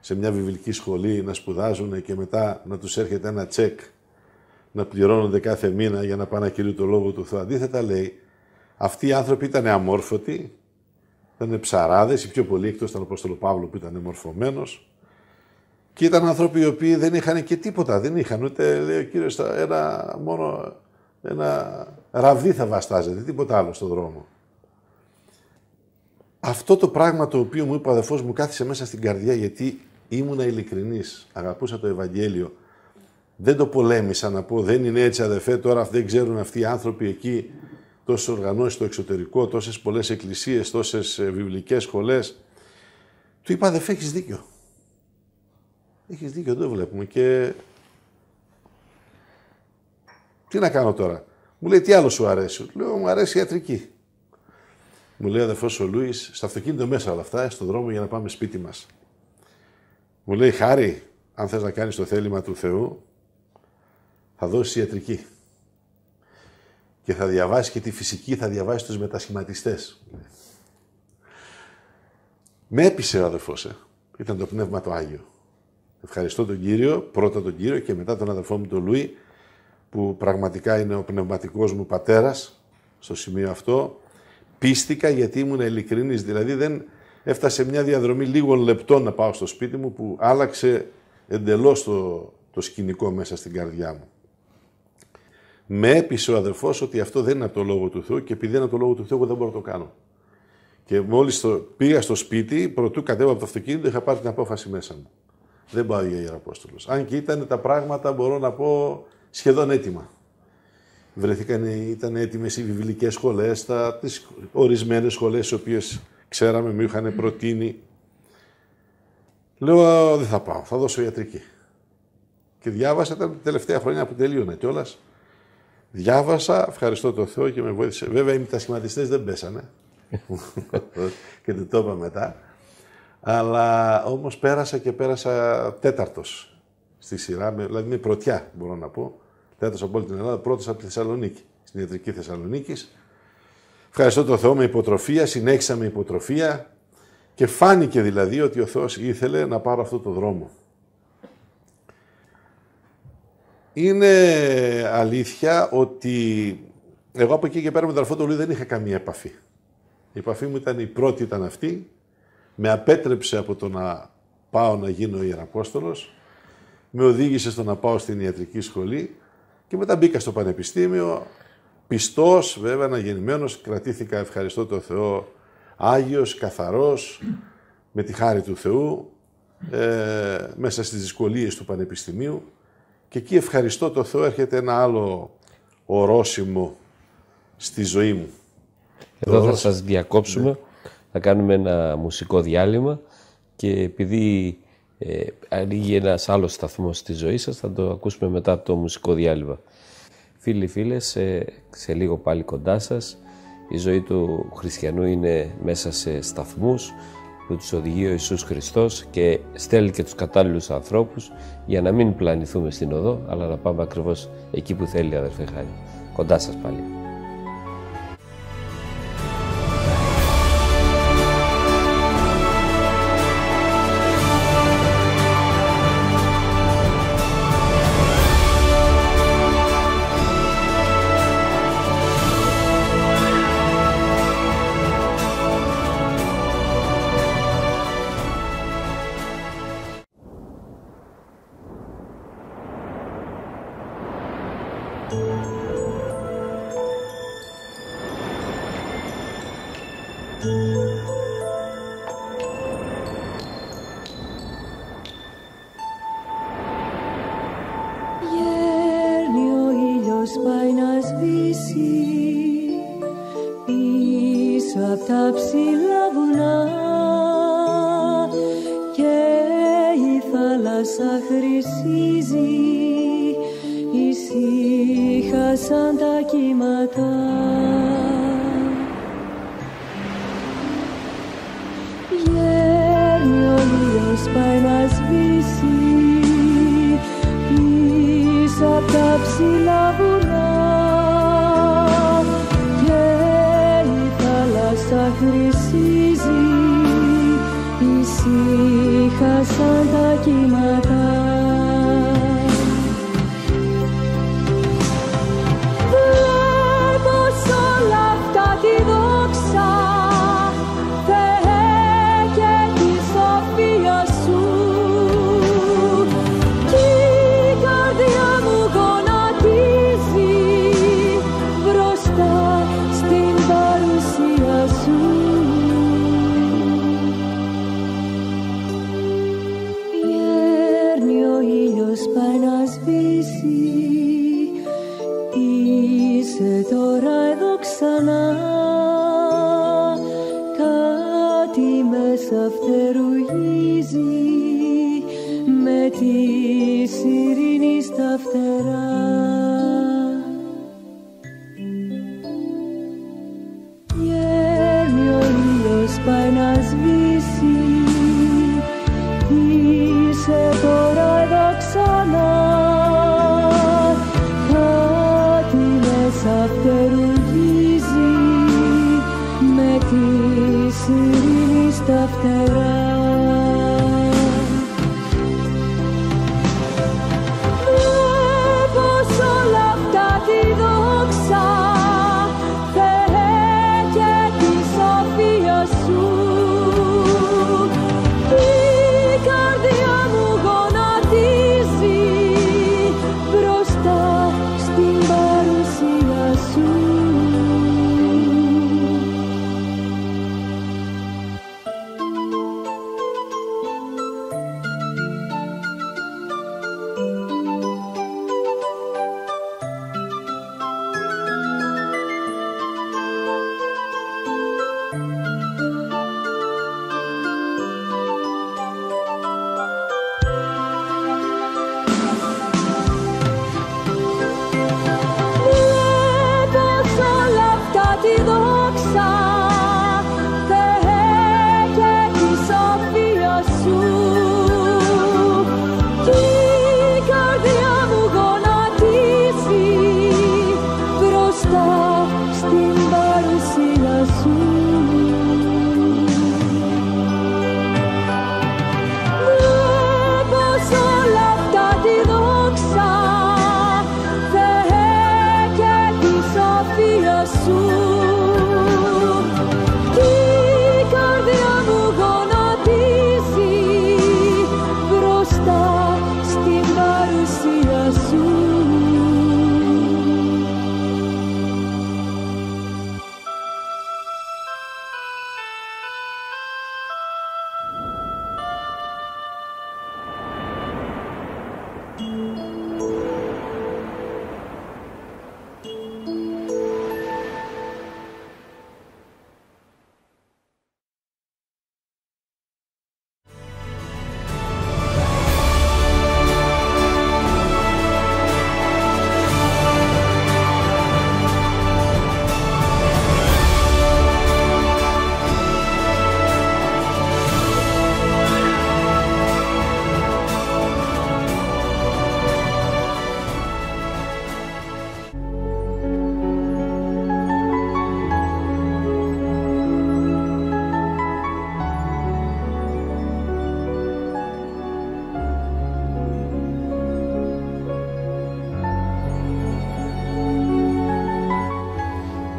σε μια βιβλική σχολή, να σπουδάζουν και μετά να τους έρχεται ένα τσεκ να πληρώνονται κάθε μήνα για να πάνε να το λόγο του Θεού. Αντίθετα λέει, αυτοί οι άνθρωποι ήταν αμόρφωτοι, ήταν ψαράδες, οι πιο πολλοί εκτός ήταν ο Απόστολο Παύλο που ήταν μορφωμένος, και ήταν άνθρωποι οι οποίοι δεν είχαν και τίποτα, δεν είχαν ούτε, λέει ο κύριος, ένα, μόνο ένα ραβδί θα βαστάζεται, τίποτα άλλο στον δρόμο αυτό το πράγμα το οποίο μου είπε ο αδερφός μου κάθισε μέσα στην καρδιά γιατί ήμουνα ειλικρινής, αγαπούσα το Ευαγγέλιο. Δεν το πολέμησα να πω, δεν είναι έτσι αδερφέ, τώρα δεν ξέρουν αυτοί οι άνθρωποι εκεί τόσο οργανώσεις στο εξωτερικό, τόσες πολλές εκκλησίες, τόσες ε, βιβλικές σχολές. Του είπα αδερφέ έχεις δίκιο. Έχεις δίκιο, το βλέπουμε και... Τι να κάνω τώρα. Μου λέει τι άλλο σου αρέσει. Λέω μου αρέσει η ιατρική. Μου λέει ο αδερφός ο Λούις, στο αυτοκίνητο μέσα όλα αυτά, στον δρόμο για να πάμε σπίτι μας. Μου λέει, Χάρη, αν θες να κάνεις το θέλημα του Θεού, θα δώσεις ιατρική. Και θα διαβάσεις και τη φυσική, θα διαβάσεις τους μετασχηματιστές. Με έπεισε ο αδερφός, ε. ήταν το πνεύμα το Άγιο. Ευχαριστώ τον κύριο, πρώτα τον κύριο και μετά τον αδερφό μου τον Λουί, που πραγματικά είναι ο πνευματικός μου πατέρας στο σημείο αυτό πίστηκα γιατί ήμουν ειλικρινής. Δηλαδή δεν έφτασε μια διαδρομή λίγων λεπτών να πάω στο σπίτι μου που άλλαξε εντελώς το, το σκηνικό μέσα στην καρδιά μου. Με έπεισε ο αδερφός ότι αυτό δεν είναι από το λόγο του Θεού και επειδή είναι από το λόγο του Θεού εγώ δεν μπορώ να το κάνω. Και μόλις πήγα στο σπίτι, πρωτού κατέβα από το αυτοκίνητο, είχα πάρει την απόφαση μέσα μου. Δεν πάω για Ιεραπόστολο. Αν και ήταν τα πράγματα, μπορώ να πω, σχεδόν έτοιμα βρεθήκαν, ήταν έτοιμες οι βιβλικές σχολές, τις ορισμένες σχολές οι οποίες ξέραμε, μου είχαν προτείνει. Λέω, δεν θα πάω, θα δώσω ιατρική. Και διάβασα, ήταν τελευταία χρόνια που τελείωνα κιόλας. Διάβασα, ευχαριστώ τον Θεό και με βοήθησε. Βέβαια, οι μετασχηματιστέ δεν πέσανε. και το είπα μετά. Αλλά όμως πέρασα και πέρασα τέταρτος στη σειρά, δηλαδή με πρωτιά μπορώ να πω. Τέταρτος από όλη την Ελλάδα, πρώτος από τη Θεσσαλονίκη, στην ιατρική Θεσσαλονίκη. Ευχαριστώ τον Θεό με υποτροφία, συνέχισα με υποτροφία και φάνηκε δηλαδή ότι ο Θεός ήθελε να πάρω αυτό το δρόμο. Είναι αλήθεια ότι εγώ από εκεί και πέρα με τον Αρφόντο δεν είχα καμία επαφή. Η επαφή μου ήταν η πρώτη ήταν αυτή. Με απέτρεψε από το να πάω να γίνω Ιεραπόστολος. Με οδήγησε στο να πάω στην ιατρική σχολή. Και μετά μπήκα στο πανεπιστήμιο, πιστός βέβαια, αναγεννημένος, κρατήθηκα ευχαριστώ το Θεό, άγιος, καθαρός, με τη χάρη του Θεού, ε, μέσα στις δυσκολίες του πανεπιστημίου. Και εκεί ευχαριστώ το Θεό έρχεται ένα άλλο ορόσημο στη ζωή μου. Εδώ θα σας διακόψουμε, ναι. θα κάνουμε ένα μουσικό διάλειμμα και επειδή ε, ανοίγει ένας άλλος σταθμός στη ζωή σας, θα το ακούσουμε μετά από το μουσικό διάλειμμα. Φίλοι, φίλες, ε, σε λίγο πάλι κοντά σας, Η ζωή του χριστιανού είναι μέσα σε σταθμούς που τους οδηγεί ο Ιησούς Χριστός και στέλνει και τους κατάλληλους ανθρώπους για να μην πλανηθούμε στην οδό, αλλά να πάμε ακριβώς εκεί που θέλει η αδερφή Χάρη. Κοντά σας πάλι. είχα σαν τα κύματα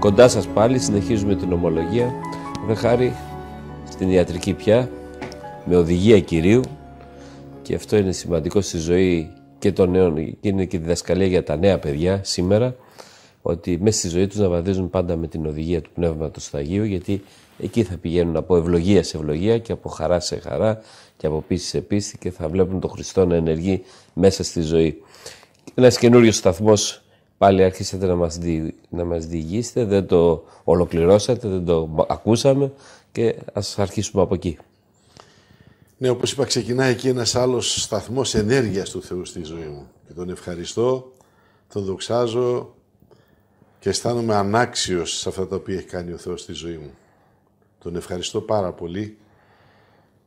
Κοντά σας πάλι συνεχίζουμε την ομολογία με χάρη στην ιατρική πια, με οδηγία Κυρίου και αυτό είναι σημαντικό στη ζωή και των νέων και είναι και διδασκαλία για τα νέα παιδιά σήμερα ότι μέσα στη ζωή τους να βαδίζουν πάντα με την οδηγία του Πνεύματος του Αγίου γιατί εκεί θα πηγαίνουν από ευλογία σε ευλογία και από χαρά σε χαρά και από πίστη σε πίστη και θα βλέπουν τον Χριστό να ενεργεί μέσα στη ζωή. Ένας καινούριος σταθμός πάλι αρχίσατε να μας, δι, να μας διηγήσετε, δεν το ολοκληρώσατε, δεν το ακούσαμε και ας αρχίσουμε από εκεί. Ναι, όπως είπα, ξεκινάει εκεί ένας άλλος σταθμός ενέργειας του Θεού στη ζωή μου. τον ευχαριστώ, τον δοξάζω και αισθάνομαι ανάξιος σε αυτά τα οποία έχει κάνει ο Θεός στη ζωή μου. Τον ευχαριστώ πάρα πολύ,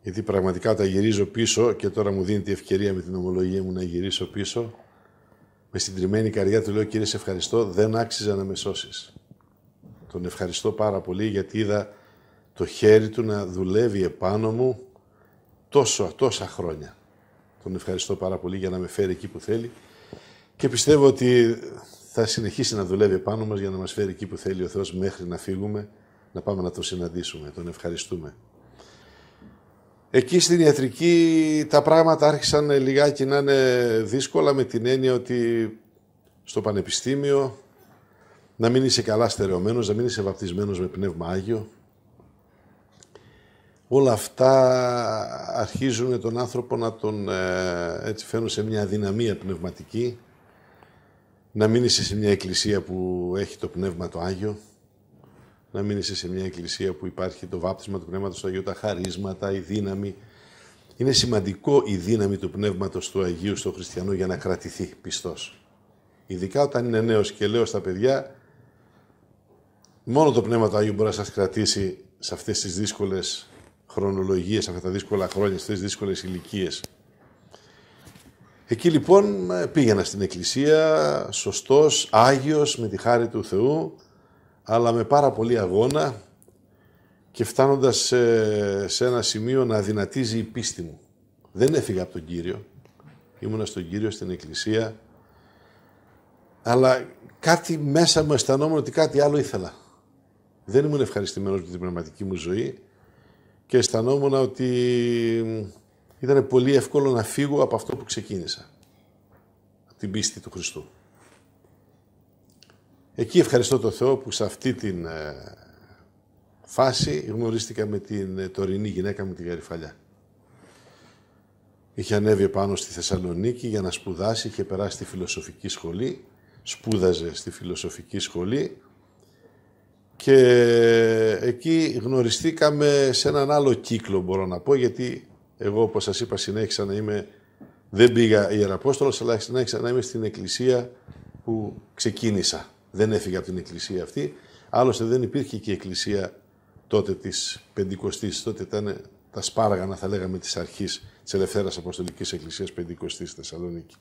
γιατί πραγματικά τα γυρίζω πίσω και τώρα μου δίνει τη ευκαιρία με την ομολογία μου να γυρίσω πίσω με συντριμμένη καρδιά του λέω, κύριε, σε ευχαριστώ, δεν άξιζα να με σώσεις. Τον ευχαριστώ πάρα πολύ γιατί είδα το χέρι του να δουλεύει επάνω μου τόσο, τόσα χρόνια. Τον ευχαριστώ πάρα πολύ για να με φέρει εκεί που θέλει και πιστεύω ότι θα συνεχίσει να δουλεύει επάνω μας για να μας φέρει εκεί που θέλει ο Θεός μέχρι να φύγουμε, να πάμε να τον συναντήσουμε. Τον ευχαριστούμε. Εκεί στην ιατρική τα πράγματα άρχισαν λιγάκι να είναι δύσκολα με την έννοια ότι στο πανεπιστήμιο να μην είσαι καλά στερεωμένος, να μην είσαι βαπτισμένος με Πνεύμα Άγιο. Όλα αυτά αρχίζουν τον άνθρωπο να τον ε, έτσι σε μια αδυναμία πνευματική, να μην είσαι σε μια εκκλησία που έχει το Πνεύμα το Άγιο να μείνει σε μια εκκλησία που υπάρχει το βάπτισμα του Πνεύματος του Αγίου, τα χαρίσματα, η δύναμη. Είναι σημαντικό η δύναμη του Πνεύματος του Αγίου στο χριστιανό για να κρατηθεί πιστός. Ειδικά όταν είναι νέος και λέω στα παιδιά, μόνο το Πνεύμα του Αγίου μπορεί να σας κρατήσει σε αυτές τις δύσκολες χρονολογίες, αυτά τα δύσκολα χρόνια, σε αυτές τις δύσκολες ηλικίες. Εκεί λοιπόν ε, πήγαινα στην εκκλησία, σωστός, άγιος, με τη χάρη του Θεού, αλλά με πάρα πολύ αγώνα και φτάνοντας σε, ένα σημείο να αδυνατίζει η πίστη μου. Δεν έφυγα από τον Κύριο. Ήμουνα στον Κύριο, στην Εκκλησία. Αλλά κάτι μέσα μου αισθανόμουν ότι κάτι άλλο ήθελα. Δεν ήμουν ευχαριστημένος με την πνευματική μου ζωή και αισθανόμουν ότι ήταν πολύ εύκολο να φύγω από αυτό που ξεκίνησα. Από την πίστη του Χριστού. Εκεί ευχαριστώ τον Θεό που σε αυτή την ε, φάση γνωρίστηκα με την ε, τωρινή γυναίκα μου την Γαριφαλιά. Είχε ανέβει πάνω στη Θεσσαλονίκη για να σπουδάσει, είχε περάσει στη φιλοσοφική σχολή, σπούδαζε στη φιλοσοφική σχολή και εκεί γνωριστήκαμε σε έναν άλλο κύκλο μπορώ να πω γιατί εγώ όπως σας είπα συνέχισα να είμαι, δεν πήγα ιεραπόστολος αλλά συνέχισα να είμαι στην εκκλησία που ξεκίνησα δεν έφυγα από την εκκλησία αυτή. Άλλωστε δεν υπήρχε και η εκκλησία τότε της Πεντηκοστής, τότε ήταν τα σπάργανα θα λέγαμε της αρχής της Ελευθέρας Αποστολικής Εκκλησίας Πεντηκοστής στη Θεσσαλονίκη.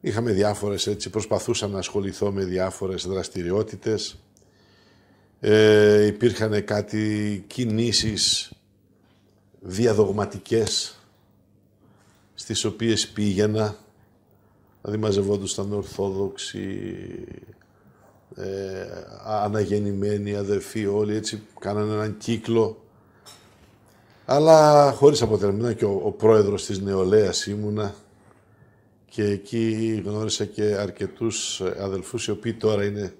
Είχαμε διάφορες έτσι, προσπαθούσα να ασχοληθώ με διάφορες δραστηριότητες. Ε, υπήρχαν κάτι κινήσεις διαδογματικές στις οποίες πήγαινα Δηλαδή μαζευόντουσαν ορθόδοξοι, ε, αναγεννημένοι, αδερφοί όλοι, έτσι κάνανε έναν κύκλο. Αλλά χωρίς αποτελεσμα και ο, ο πρόεδρος της νεολαίας ήμουνα και εκεί γνώρισα και αρκετούς αδελφούς οι οποίοι τώρα είναι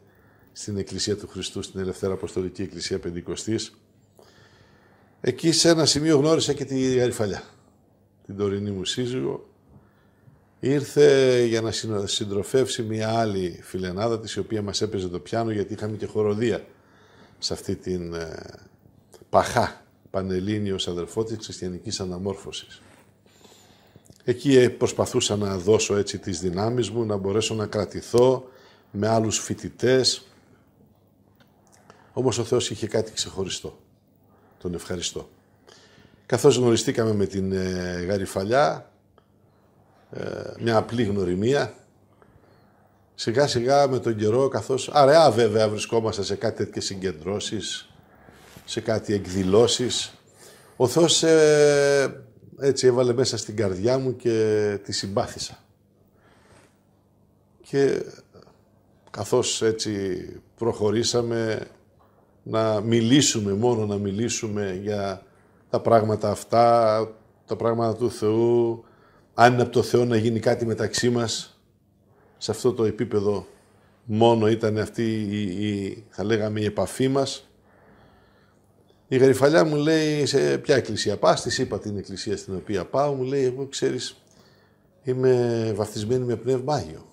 στην Εκκλησία του Χριστού, στην Ελευθέρα Αποστολική Εκκλησία Πεντηκοστής. Εκεί σε ένα σημείο γνώρισα και τη Αριφαλιά, την τωρινή μου σύζυγο, Ήρθε για να συντροφεύσει μια άλλη φιλενάδα της, η οποία μας έπαιζε το πιάνο, γιατί είχαμε και χοροδία σε αυτή την ε, παχά πανελλήνιος αδερφό της χριστιανικής αναμόρφωσης. Εκεί ε, προσπαθούσα να δώσω έτσι τις δυνάμεις μου, να μπορέσω να κρατηθώ με άλλους φοιτητές. Όμως ο Θεός είχε κάτι ξεχωριστό. Τον ευχαριστώ. Καθώς γνωριστήκαμε με την ε, Γαριφαλιά, ε, μια απλή γνωριμία. Σιγά σιγά με τον καιρό, καθώς αραιά βέβαια βρισκόμαστε σε κάτι τέτοιες συγκεντρώσεις, σε κάτι εκδηλώσεις, ο Θεός ε, έτσι έβαλε μέσα στην καρδιά μου και τη συμπάθησα. Και καθώς έτσι προχωρήσαμε να μιλήσουμε, μόνο να μιλήσουμε για τα πράγματα αυτά, τα πράγματα του Θεού, αν είναι από το Θεό να γίνει κάτι μεταξύ μας, σε αυτό το επίπεδο μόνο ήταν αυτή η, θα λέγαμε, η επαφή μας. Η Γαριφαλιά μου λέει σε ποια εκκλησία πας, της είπα την εκκλησία στην οποία πάω, μου λέει εγώ ξέρεις είμαι βαφτισμένη με πνεύμα Άγιο.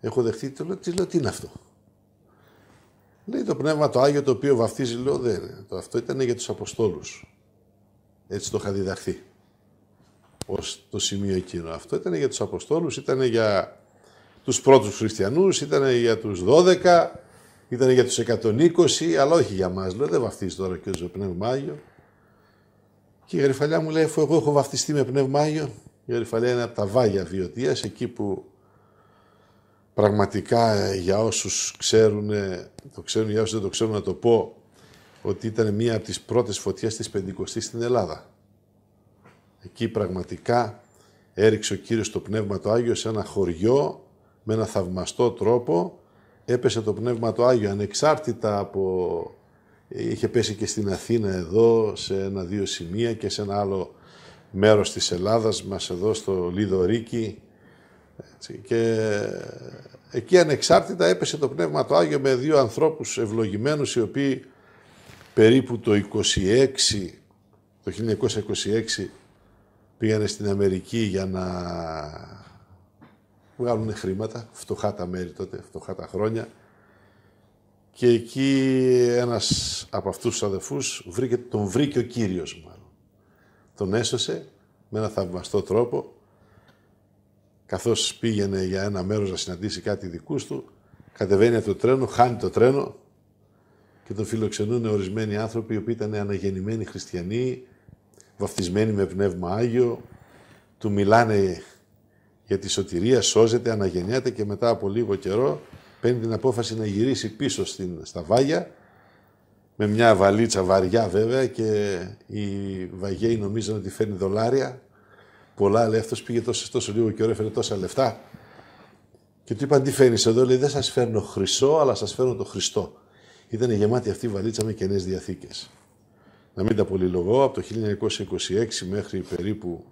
Έχω δεχτεί, το λέω, της λέω τι είναι αυτό. Λέει το πνεύμα το Άγιο το οποίο βαφτίζει, λέω δεν, αυτό ήταν για τους Αποστόλους. Έτσι το είχα διδαχθεί ως το σημείο εκείνο. Αυτό ήταν για τους Αποστόλους, ήταν για τους πρώτους χριστιανούς, ήταν για τους 12, ήταν για τους 120, αλλά όχι για μας. Λέω, δεν βαφτίζει τώρα και ο Πνεύμα Άγιο. Και η Γαριφαλιά μου λέει, αφού εγώ έχω βαφτιστεί με Πνεύμα Άγιο, η Γαριφαλιά είναι από τα Βάγια Βιωτίας, εκεί που πραγματικά ε, για όσους ξέρουν, το ξέρουν, για όσους δεν το ξέρουν να το πω, ότι ήταν μία από τις πρώτες φωτιές της Πεντηκοστής στην Ελλάδα. Εκεί πραγματικά έριξε ο Κύριος το Πνεύμα το Άγιο σε ένα χωριό με ένα θαυμαστό τρόπο. Έπεσε το Πνεύμα το Άγιο ανεξάρτητα από... Είχε πέσει και στην Αθήνα εδώ, σε ένα-δύο σημεία και σε ένα άλλο μέρος της Ελλάδας μας εδώ στο Λιδωρίκι και εκεί ανεξάρτητα έπεσε το Πνεύμα το Άγιο με δύο ανθρώπους ευλογημένους οι οποίοι περίπου το 26, το 1926 πήγανε στην Αμερική για να βγάλουν χρήματα, φτωχά τα μέρη τότε, φτωχά τα χρόνια. Και εκεί ένας από αυτούς τους αδερφούς βρήκε, τον βρήκε ο Κύριος μάλλον. Τον έσωσε με ένα θαυμαστό τρόπο, καθώς πήγαινε για ένα μέρος να συναντήσει κάτι δικούς του, κατεβαίνει από το τρένο, χάνει το τρένο και τον φιλοξενούν ορισμένοι άνθρωποι οι ήταν αναγεννημένοι χριστιανοί, βαφτισμένοι με Πνεύμα Άγιο, του μιλάνε για τη σωτηρία, σώζεται, αναγεννιάται και μετά από λίγο καιρό παίρνει την απόφαση να γυρίσει πίσω στην, στα Βάγια με μια βαλίτσα βαριά βέβαια και οι Βαγιαίοι νομίζαν ότι φέρνει δολάρια πολλά, λέει αυτός πήγε τόσο, τόσο λίγο καιρό, έφερε τόσα λεφτά και του είπαν τι φέρνεις εδώ, λέει δεν σας φέρνω χρυσό αλλά σας φέρνω το Χριστό. Ήταν γεμάτη αυτή η βαλίτσα με κενές διαθήκες να μην τα πολυλογώ, από το 1926 μέχρι περίπου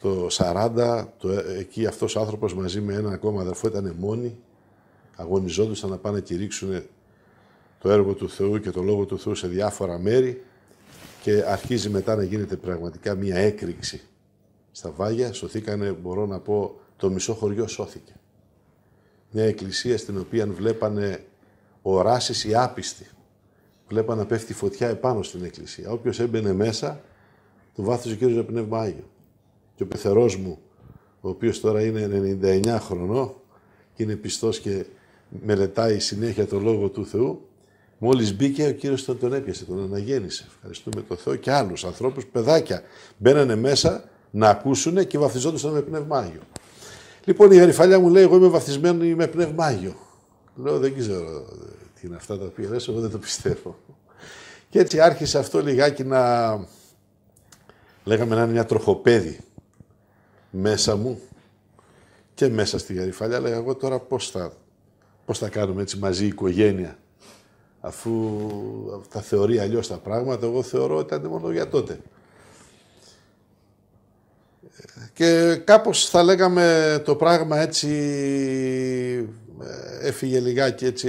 το 40, ε, εκεί αυτός ο άνθρωπος μαζί με έναν ακόμα αδερφό ήταν μόνοι, αγωνιζόντουσαν να πάνε και ρίξουν το έργο του Θεού και το Λόγο του Θεού σε διάφορα μέρη και αρχίζει μετά να γίνεται πραγματικά μία έκρηξη. Στα Βάγια σωθήκανε, μπορώ να πω, το μισό χωριό σώθηκε. Μια εκκλησία στην οποία βλέπανε οράσεις οι άπιστοι βλέπα να πέφτει φωτιά επάνω στην εκκλησία. Όποιος έμπαινε μέσα, το βάθος ο κύριο με πνεύμα Άγιο. Και ο πεθερός μου, ο οποίος τώρα είναι 99 χρονών και είναι πιστός και μελετάει συνέχεια το λόγο του Θεού, μόλις μπήκε ο κύριος τον, τον έπιασε, τον αναγέννησε. Ευχαριστούμε τον Θεό και άλλους ανθρώπους, παιδάκια. Μπαίνανε μέσα να ακούσουν και βαφτιζόντουσαν με πνεύμα Άγιο. Λοιπόν, η γαριφαλιά μου λέει: Εγώ είμαι βαφτισμένο με πνεύμα Άγιο. Λέω: Δεν ξέρω είναι αυτά τα οποία λες, εγώ δεν το πιστεύω. Και έτσι άρχισε αυτό λιγάκι να... Λέγαμε να είναι μια τροχοπέδη μέσα μου και μέσα στη Γαριφαλιά. Λέγα εγώ τώρα πώς θα, πώς θα κάνουμε έτσι μαζί η οικογένεια. Αφού τα θεωρεί αλλιώς τα πράγματα, εγώ θεωρώ ότι ήταν μόνο για τότε. Ε, και κάπως θα λέγαμε το πράγμα έτσι ε, έφυγε λιγάκι έτσι,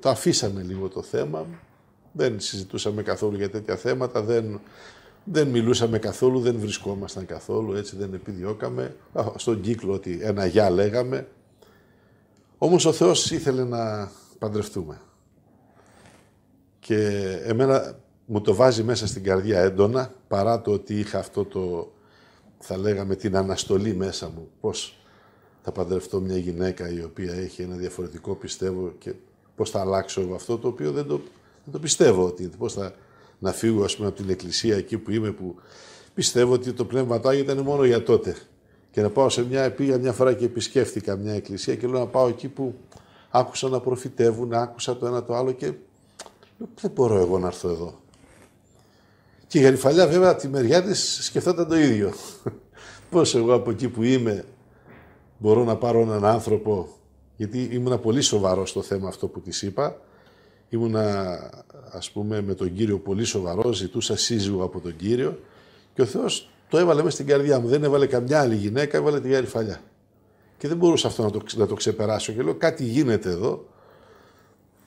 το αφήσαμε λίγο το θέμα. Δεν συζητούσαμε καθόλου για τέτοια θέματα, δεν, δεν μιλούσαμε καθόλου, δεν βρισκόμασταν καθόλου, έτσι δεν επιδιώκαμε. Στον κύκλο ότι ένα γεια λέγαμε. Όμως ο Θεός ήθελε να παντρευτούμε. Και εμένα μου το βάζει μέσα στην καρδιά έντονα, παρά το ότι είχα αυτό το, θα λέγαμε, την αναστολή μέσα μου. Πώς θα παντρευτώ μια γυναίκα η οποία έχει ένα διαφορετικό πιστεύω και πώς θα αλλάξω εγώ αυτό το οποίο δεν το, δεν το πιστεύω. Ότι πώς θα να φύγω ας πούμε από την εκκλησία εκεί που είμαι που πιστεύω ότι το πνεύμα ήταν μόνο για τότε. Και να πάω σε μια, πήγα μια φορά και επισκέφθηκα μια εκκλησία και λέω να πάω εκεί που άκουσα να προφητεύουν, άκουσα το ένα το άλλο και δεν μπορώ εγώ να έρθω εδώ. Και η Γαριφαλιά βέβαια από τη μεριά της σκεφτόταν το ίδιο. Πώς εγώ από εκεί που είμαι μπορώ να πάρω έναν άνθρωπο, γιατί ήμουνα πολύ σοβαρός στο θέμα αυτό που της είπα, ήμουνα ας πούμε με τον Κύριο πολύ σοβαρός, ζητούσα σύζυγο από τον Κύριο και ο Θεός το έβαλε μέσα στην καρδιά μου, δεν έβαλε καμιά άλλη γυναίκα, έβαλε τη Φαλιά. Και δεν μπορούσα αυτό να το, να το ξεπεράσω και λέω κάτι γίνεται εδώ.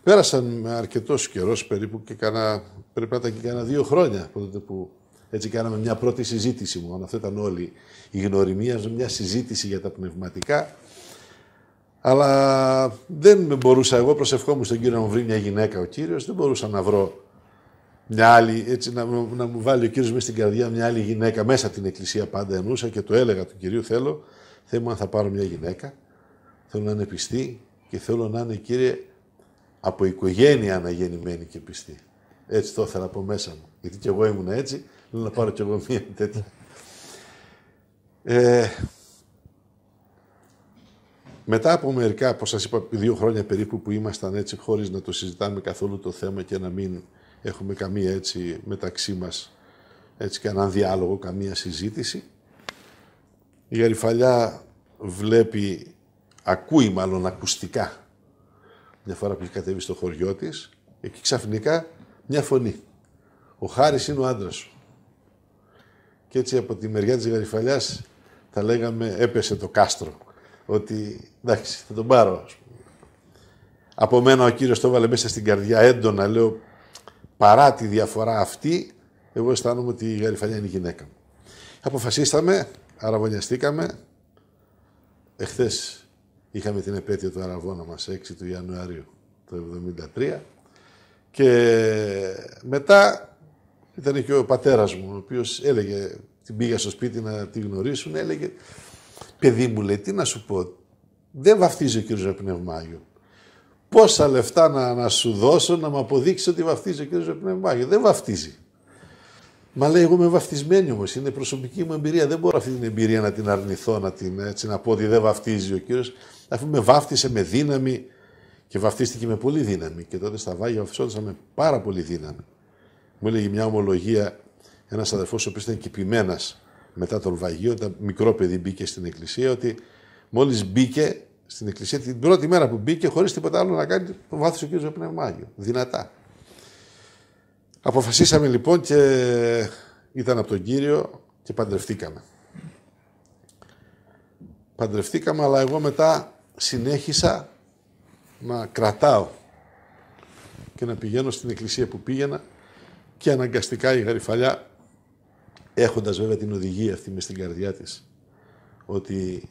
Πέρασαν αρκετός καιρός περίπου και κανα, πρέπει να ήταν και κανένα δύο χρόνια από τότε που έτσι κάναμε μια πρώτη συζήτηση μου, αυτό ήταν όλη η γνωριμία, μια συζήτηση για τα πνευματικά. Αλλά δεν μπορούσα, εγώ προσευχόμουν στον κύριο να μου βρει μια γυναίκα ο κύριος. δεν μπορούσα να βρω μια άλλη, έτσι να, να μου βάλει ο κύριος μέσα στην καρδιά μια άλλη γυναίκα, μέσα την εκκλησία πάντα ενούσα και το έλεγα του κυρίου θέλω, θέλω να θα πάρω μια γυναίκα, θέλω να είναι πιστή και θέλω να είναι κύριε από οικογένεια αναγεννημένη και πιστή. Έτσι το ήθελα από μέσα μου, γιατί και εγώ ήμουν έτσι να πάρω κι εγώ μία τέτοια. Ε, μετά από μερικά, όπως σας είπα, δύο χρόνια περίπου που ήμασταν έτσι χωρίς να το συζητάμε καθόλου το θέμα και να μην έχουμε καμία έτσι μεταξύ μας έτσι και διάλογο, καμία συζήτηση. Η Γαριφαλιά βλέπει, ακούει μάλλον ακουστικά μια φορά που έχει κατέβει στο χωριό της, εκεί ξαφνικά μια φωνή. Ο Χάρης είναι ο άντρας σου και έτσι από τη μεριά της Γαριφαλιάς θα λέγαμε έπεσε το κάστρο. Ότι εντάξει θα τον πάρω. Από μένα ο κύριος το έβαλε μέσα στην καρδιά έντονα λέω παρά τη διαφορά αυτή εγώ αισθάνομαι ότι η Γαριφαλιά είναι η γυναίκα μου. Αποφασίσαμε, αραβωνιαστήκαμε. Εχθές είχαμε την επέτειο του αραβώνα μας 6 του Ιανουαρίου του 1973 και μετά ήταν και ο πατέρας μου, ο οποίος έλεγε, την πήγα στο σπίτι να τη γνωρίσουν, έλεγε, παιδί μου λέει, τι να σου πω, δεν βαφτίζει ο κύριος Πνευμάγιο. Πόσα λεφτά να, να σου δώσω να μου αποδείξεις ότι βαφτίζει ο κύριος Πνευμάγιο. Δεν βαφτίζει. Μα λέει, εγώ είμαι βαφτισμένη όμως. Είναι προσωπική μου εμπειρία. Δεν μπορώ αυτή την εμπειρία να την αρνηθώ, να, την, έτσι, να πω ότι δεν βαφτίζει ο κύριος. Αφού με βάφτισε με δύναμη και βαφτίστηκε με πολύ δύναμη. Και τότε στα βάγια ο με πάρα πολύ δύναμη μου έλεγε μια ομολογία ένας αδερφός, ο οποίος ήταν κυπημένας μετά τον Βαγίο, όταν μικρό παιδί μπήκε στην εκκλησία, ότι μόλις μπήκε στην εκκλησία, την πρώτη μέρα που μπήκε, χωρίς τίποτα άλλο να κάνει, το βάθος ο κύριο Πνευμάγιο. Δυνατά. Αποφασίσαμε λοιπόν και ήταν από τον κύριο και παντρευτήκαμε. Παντρευτήκαμε, αλλά εγώ μετά συνέχισα να κρατάω και να πηγαίνω στην εκκλησία που πήγαινα και αναγκαστικά η Γαριφαλιά, έχοντας βέβαια την οδηγία αυτή μες στην καρδιά της, ότι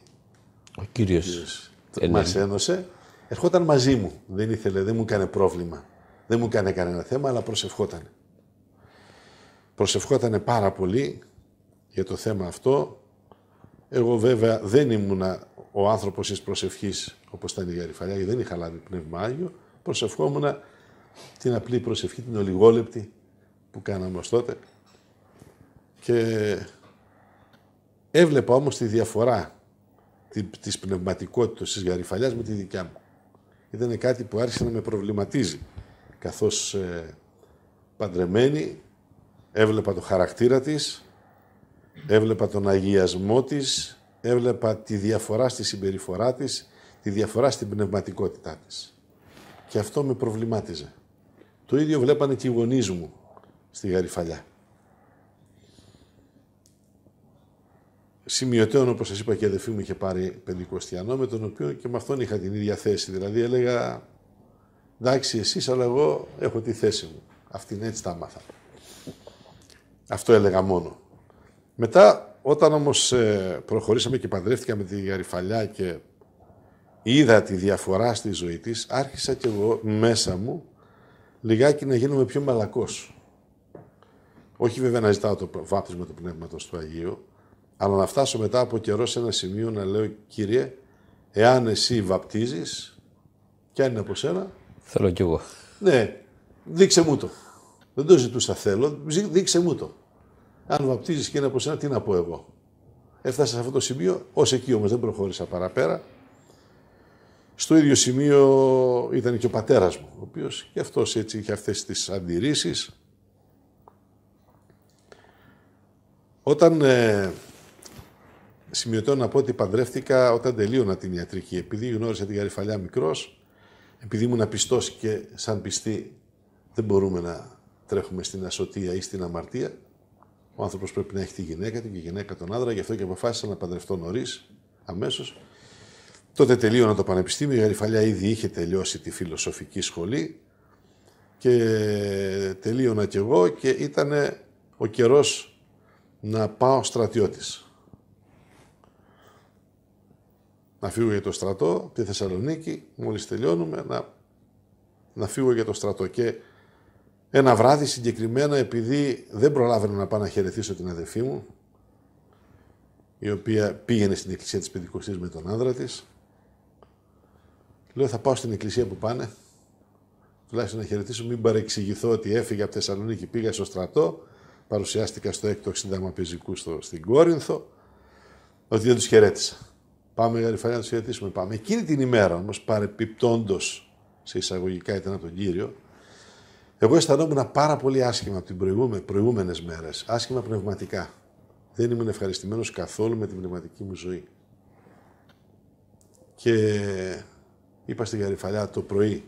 ο κύριος, μας ένωσε, ερχόταν μαζί μου. Δεν ήθελε, δεν μου έκανε πρόβλημα. Δεν μου έκανε κανένα θέμα, αλλά προσευχόταν. Προσευχόταν πάρα πολύ για το θέμα αυτό. Εγώ βέβαια δεν ήμουνα ο άνθρωπος της προσευχής όπως ήταν η Γαριφαλιά, γιατί δεν είχα λάβει πνεύμα Άγιο. Προσευχόμουν την απλή προσευχή, την ολιγόλεπτη, που κάναμε ως τότε και έβλεπα όμως τη διαφορά της πνευματικότητας της Γαριφαλιάς με τη δικιά μου. Ήταν κάτι που άρχισε να με προβληματίζει καθώς ε, παντρεμένη έβλεπα το χαρακτήρα της, έβλεπα τον αγιασμό της, έβλεπα τη διαφορά στη συμπεριφορά της, τη διαφορά στην πνευματικότητά της. Και αυτό με προβλημάτιζε. Το ίδιο βλέπανε και οι γονείς μου στη Γαριφαλιά. Σημειωτέων, όπως σας είπα και αδερφή μου, είχε πάρει πεντηκοστιανό, με τον οποίο και με αυτόν είχα την ίδια θέση. Δηλαδή έλεγα, εντάξει εσείς, αλλά εγώ έχω τη θέση μου. Αυτήν έτσι τα μάθα. Αυτό έλεγα μόνο. Μετά, όταν όμως ε, προχωρήσαμε και παντρεύτηκα με τη Γαριφαλιά και είδα τη διαφορά στη ζωή της, άρχισα κι εγώ μέσα μου λιγάκι να γίνομαι πιο μαλακός. Όχι βέβαια να ζητάω το βάπτισμα του πνεύματος του Αγίου, αλλά να φτάσω μετά από καιρό σε ένα σημείο να λέω, κύριε, εάν εσύ βαπτίζεις, και αν είναι από σένα. Θέλω κι εγώ. Ναι, δείξε μου το. Δεν το ζητούσα θέλω, δείξε μου το. Αν βαπτίζεις και είναι από σένα, τι να πω εγώ. Έφτασα σε αυτό το σημείο, ως εκεί όμως δεν προχώρησα παραπέρα. Στο ίδιο σημείο ήταν και ο πατέρας μου, ο οποίος και αυτός έτσι είχε αυτές τις αντιρρήσεις. Όταν ε, σημειωτώ να πω ότι παντρεύτηκα όταν τελείωνα την ιατρική, επειδή γνώρισα την Γαριφαλιά μικρός, επειδή ήμουν πιστός και σαν πιστή δεν μπορούμε να τρέχουμε στην ασωτεία ή στην αμαρτία, ο άνθρωπος πρέπει να έχει τη γυναίκα του και γυναίκα τον άντρα, γι' αυτό και αποφάσισα να παντρευτώ νωρίς, αμέσως. Τότε τελείωνα το πανεπιστήμιο, η Γαριφαλιά ήδη είχε τελειώσει τη φιλοσοφική σχολή και τελείωνα κι εγώ και ήταν ο καιρός να πάω στρατιώτης. Να φύγω για το στρατό, τη Θεσσαλονίκη, μόλις τελειώνουμε, να, να φύγω για το στρατό. Και ένα βράδυ συγκεκριμένα, επειδή δεν προλάβαινα να πάω να χαιρετήσω την αδελφή μου, η οποία πήγαινε στην εκκλησία της Πεντηκοστής με τον άνδρα της, λέω θα πάω στην εκκλησία που πάνε, τουλάχιστον να χαιρετήσω, μην παρεξηγηθώ ότι έφυγα από Θεσσαλονίκη, πήγα στο στρατό παρουσιάστηκα στο έκτο σύνταγμα πεζικού στο, στην Κόρινθο, ότι δεν του χαιρέτησα. Πάμε για ρηφανία να τους χαιρετήσουμε. Πάμε. Εκείνη την ημέρα όμως, παρεπιπτόντως, σε εισαγωγικά ήταν από τον κύριο, εγώ αισθανόμουν πάρα πολύ άσχημα από τι προηγούμενες μέρες. Άσχημα πνευματικά. Δεν ήμουν ευχαριστημένος καθόλου με την πνευματική μου ζωή. Και είπα στην Γαριφαλιά το πρωί,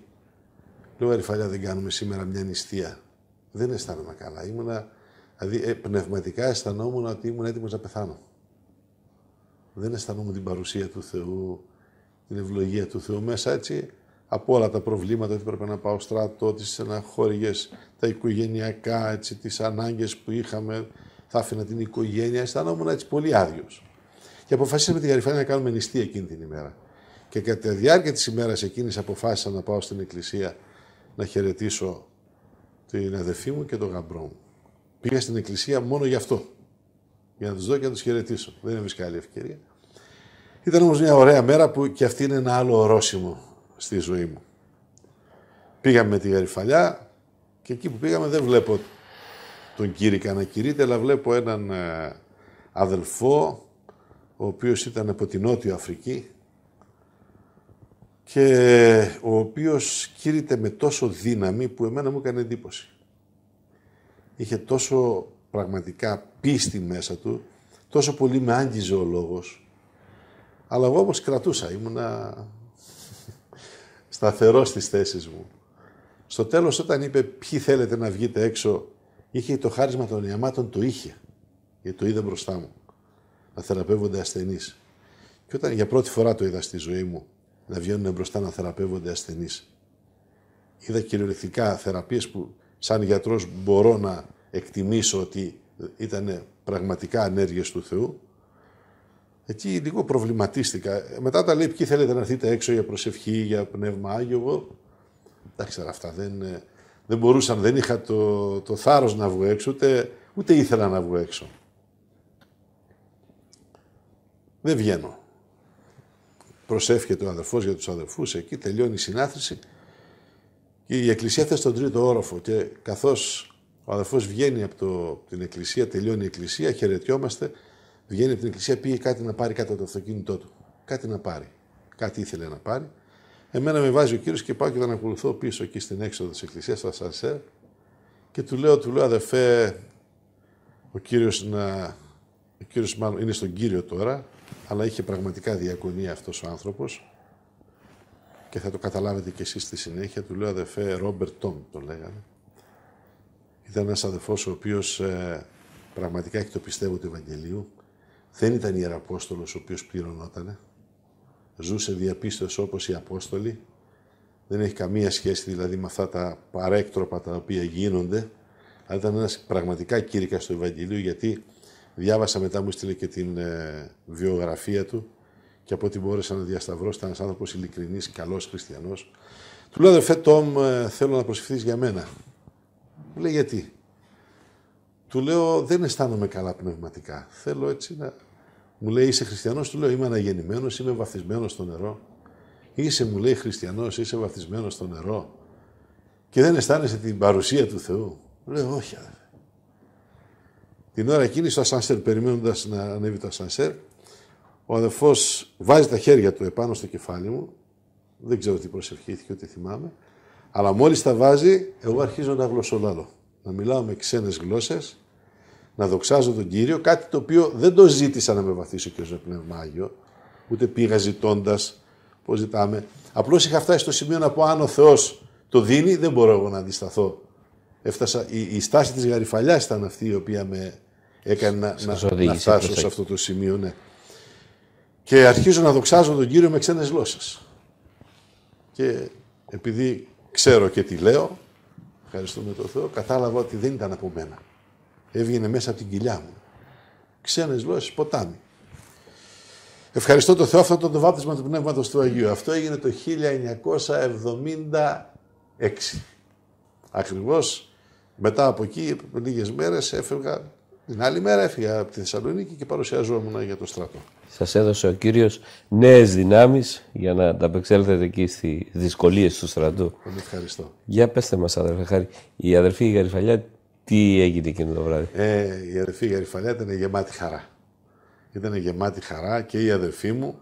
λέω Γαριφαλιά δεν κάνουμε σήμερα μια νηστεία. Δεν αισθάνομαι καλά. Ήμουνα Δηλαδή, ε, πνευματικά αισθανόμουν ότι ήμουν έτοιμος να πεθάνω. Δεν αισθανόμουν την παρουσία του Θεού, την ευλογία του Θεού μέσα έτσι. Από όλα τα προβλήματα, ότι πρέπει να πάω στρατό, τις στεναχώριες, τα οικογενειακά, έτσι, τις ανάγκες που είχαμε, θα άφηνα την οικογένεια. Αισθανόμουν έτσι πολύ άδειος. Και αποφασίσαμε την Γαριφάνη να κάνουμε νηστεία εκείνη την ημέρα. Και κατά τη διάρκεια της ημέρας εκείνης αποφάσισα να πάω στην εκκλησία να χαιρετήσω την αδερφή μου και τον γαμπρό μου. Πήγα στην εκκλησία μόνο γι' αυτό. Για να τους δω και να τους χαιρετήσω. Δεν έβρισκα άλλη ευκαιρία. Ήταν όμως μια ωραία μέρα που κι αυτή είναι ένα άλλο ορόσημο στη ζωή μου. Πήγαμε με τη γαριφαλιά και εκεί που πήγαμε δεν βλέπω τον κύριο να αλλά βλέπω έναν ε, αδελφό ο οποίος ήταν από την Νότιο Αφρική και ο οποίος κήρυτε με τόσο δύναμη που εμένα μου έκανε εντύπωση είχε τόσο πραγματικά πίστη μέσα του, τόσο πολύ με άγγιζε ο λόγος. Αλλά εγώ όμως κρατούσα, ήμουνα σταθερός στις θέσεις μου. Στο τέλος όταν είπε ποιοι θέλετε να βγείτε έξω, είχε το χάρισμα των ιαμάτων, το είχε. Γιατί το είδα μπροστά μου, να θεραπεύονται ασθενείς. Και όταν για πρώτη φορά το είδα στη ζωή μου, να βγαίνουν μπροστά να θεραπεύονται ασθενείς. Είδα κυριολεκτικά θεραπείες που σαν γιατρός μπορώ να εκτιμήσω ότι ήταν πραγματικά ανέργειες του Θεού. Εκεί λίγο προβληματίστηκα. Μετά τα λέει ποιοι θέλετε να έρθετε έξω για προσευχή, για πνεύμα Άγιο. Εγώ τα ξέρω αυτά. Δεν, ε, δεν μπορούσαν, δεν είχα το, το θάρρος να βγω έξω, ούτε, ούτε ήθελα να βγω έξω. Δεν βγαίνω. Προσεύχεται ο αδερφός για τους αδερφούς εκεί, τελειώνει η συνάθρηση η εκκλησία θες στον τρίτο όροφο και καθώς ο αδερφός βγαίνει από το, την εκκλησία, τελειώνει η εκκλησία, χαιρετιόμαστε, βγαίνει από την εκκλησία, πήγε κάτι να πάρει κάτω από το αυτοκίνητό του. Κάτι να πάρει. Κάτι ήθελε να πάρει. Εμένα με βάζει ο κύριος και πάω και τον ακολουθώ πίσω εκεί στην έξοδο της εκκλησίας, στα Σανσέρ. Και του λέω, του λέω, αδερφέ, ο κύριος να. Ο κύριος μάλλον είναι στον κύριο τώρα, αλλά είχε πραγματικά διακονία αυτός ο άνθρωπος και θα το καταλάβετε κι εσείς στη συνέχεια, του λέω αδερφέ Ρόμπερτ Τόμ, το λέγανε. Ήταν ένας αδερφός ο οποίος ε, πραγματικά έχει το πιστεύω του Ευαγγελίου. Δεν ήταν Ιεραπόστολος ο οποίος πληρωνότανε. Ζούσε διαπίστως όπως οι Απόστολοι. Δεν έχει καμία σχέση δηλαδή με αυτά τα παρέκτροπα τα οποία γίνονται. Αλλά ήταν ένας πραγματικά κήρυκας του Ευαγγελίου γιατί διάβασα μετά μου στείλε και την ε, βιογραφία του και από ό,τι μπόρεσα να διασταυρώσω, ήταν ένας άνθρωπος ειλικρινής, καλός χριστιανός. Του λέω, αδερφέ Τόμ, ε, θέλω να προσευχθεί για μένα. Μου λέει, γιατί. Του λέω, δεν αισθάνομαι καλά πνευματικά. Θέλω έτσι να. Μου λέει, είσαι χριστιανός, του λέω, είμαι αναγεννημένος, είμαι βαθισμένο στο νερό. Είσαι, μου λέει, χριστιανός, είσαι βαθισμένο στο νερό. Και δεν αισθάνεσαι την παρουσία του Θεού. Μου λέει, όχι, αδερφέ. Την ώρα εκείνη στο ασανσέρ, περιμένοντας να ανέβει το ασανσέρ, ο αδερφός βάζει τα χέρια του επάνω στο κεφάλι μου. Δεν ξέρω τι προσευχήθηκε, ούτε θυμάμαι. Αλλά μόλις τα βάζει, εγώ αρχίζω να γλωσσολάλω. Να μιλάω με ξένες γλώσσες, να δοξάζω τον Κύριο, κάτι το οποίο δεν το ζήτησα να με βαθίσω και ως Πνευμάγιο, ούτε πήγα ζητώντας πώς ζητάμε. Απλώς είχα φτάσει στο σημείο να πω αν ο Θεός το δίνει, δεν μπορώ εγώ να αντισταθώ. Έφτασα, η, η στάση της γαριφαλιάς ήταν αυτή η οποία με έκανε να, να, να φτάσω σε αυτό το σημείο, ναι και αρχίζω να δοξάζω τον Κύριο με ξένες γλώσσες. Και επειδή ξέρω και τι λέω, ευχαριστούμε τον Θεό, κατάλαβα ότι δεν ήταν από μένα. Έβγαινε μέσα από την κοιλιά μου. Ξένες γλώσσες, ποτάμι. Ευχαριστώ τον Θεό αυτό το βάπτισμα του Πνεύματος του Αγίου. Αυτό έγινε το 1976. Ακριβώς μετά από εκεί, λίγες μέρες, έφευγα την άλλη μέρα έφυγα από τη Θεσσαλονίκη και παρουσιαζόμουν για το στρατό. Σας έδωσε ο κύριος νέες δυνάμεις για να ανταπεξέλθετε εκεί στι δυσκολίες του στρατού. Πολύ ευχαριστώ. Για πετε μας, αδερφέ Χάρη, η αδερφή Γαριφαλιά τι έγινε εκείνο το βράδυ. Ε, η αδερφή Γαριφαλιά ήταν γεμάτη χαρά. Ήταν γεμάτη χαρά και η αδερφή μου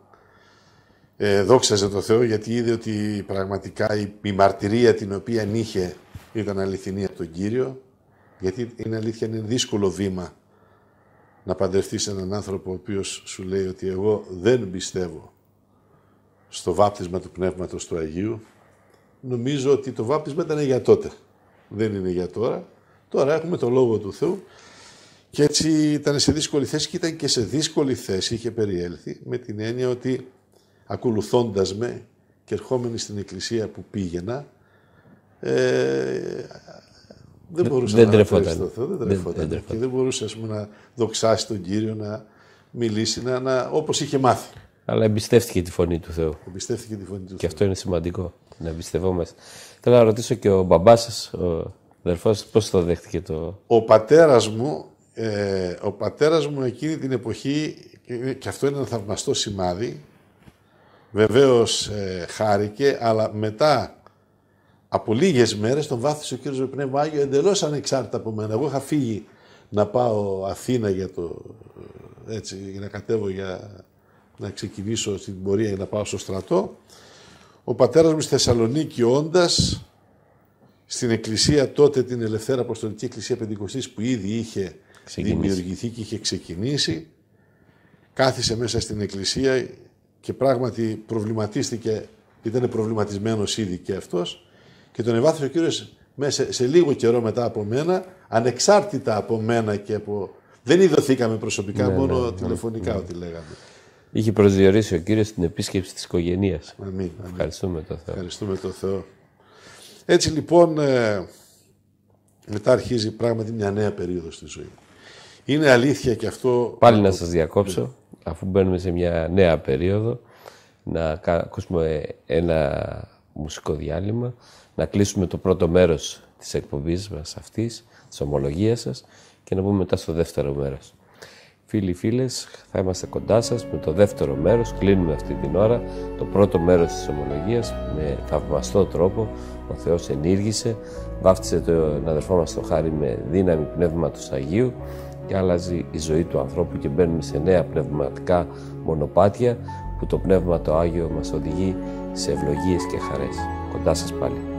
ε, δόξαζε το Θεό γιατί είδε ότι πραγματικά η, η μαρτυρία την οποία είχε ήταν αληθινή από τον Κύριο γιατί είναι αλήθεια, είναι δύσκολο βήμα να παντρευτείς έναν άνθρωπο ο οποίος σου λέει ότι εγώ δεν πιστεύω στο βάπτισμα του Πνεύματος του Αγίου. Νομίζω ότι το βάπτισμα ήταν για τότε. Δεν είναι για τώρα. Τώρα έχουμε το Λόγο του Θεού και έτσι ήταν σε δύσκολη θέση και ήταν και σε δύσκολη θέση, είχε περιέλθει, με την έννοια ότι ακολουθώντας με και ερχόμενοι στην εκκλησία που πήγαινα, ε, δεν μπορούσε δεν να Θεό, δεν τρεφόταν. Δεν, και δεν μπορούσε να δοξάσει τον Κύριο, να μιλήσει, να, να, όπως είχε μάθει. Αλλά εμπιστεύτηκε τη φωνή του Θεού. Εμπιστεύτηκε τη φωνή του και αυτό είναι σημαντικό, να εμπιστευόμαστε. Θέλω να ρωτήσω και ο μπαμπάς σας, ο αδερφός, πώς το δέχτηκε το... Ο πατέρας μου, ε, μου εκείνη την εποχή, και αυτό είναι ένα θαυμαστό σημάδι, βεβαίως ε, χάρηκε, αλλά μετά από λίγες μέρες τον βάθησε ο κύριος Πνεύμα Άγιο εντελώς ανεξάρτητα από μένα. Εγώ είχα φύγει να πάω Αθήνα για το. έτσι, για να κατέβω για να ξεκινήσω την πορεία για να πάω στο στρατό. Ο πατέρας μου στη Θεσσαλονίκη, όντας στην εκκλησία τότε, την Ελευθέρα Αποστολική Εκκλησία Πεντηκοστής που ήδη είχε ξεκινήσει. δημιουργηθεί και είχε ξεκινήσει, κάθισε μέσα στην εκκλησία και πράγματι προβληματίστηκε. Ήταν προβληματισμένος ήδη και αυτός και τον ευάθυνσε ο Κύριος μέσα σε λίγο καιρό μετά από μένα, ανεξάρτητα από μένα και από... Δεν ειδωθήκαμε προσωπικά, ναι, μόνο ναι, ναι, τηλεφωνικά ό,τι λέγαμε. Είχε προσδιορίσει ο Κύριος την επίσκεψη της οικογένειας. Αμήν, αμήν. Ευχαριστούμε τον Θεό. Ευχαριστούμε τον Θεό. Έτσι λοιπόν, ε, μετά αρχίζει πράγματι μια νέα περίοδος στη ζωή. Είναι αλήθεια και αυτό... Πάλι να σας διακόψω, αφού μπαίνουμε σε μια νέα περίοδο, να ακούσουμε ένα μουσικό διάλειμμα να κλείσουμε το πρώτο μέρος της εκπομπής μας αυτής, της ομολογίας σας και να πούμε μετά στο δεύτερο μέρος. Φίλοι, φίλες, θα είμαστε κοντά σας με το δεύτερο μέρος, κλείνουμε αυτή την ώρα το πρώτο μέρος της ομολογίας με θαυμαστό τρόπο, ο Θεός ενήργησε, βάφτισε τον αδερφό μας το Χάρη με δύναμη πνεύματος Αγίου και άλλαζει η ζωή του ανθρώπου και μπαίνουμε σε νέα πνευματικά μονοπάτια που το Πνεύμα το Άγιο μας οδηγεί σε ευλογίες και χαρές. Κοντά σας πάλι.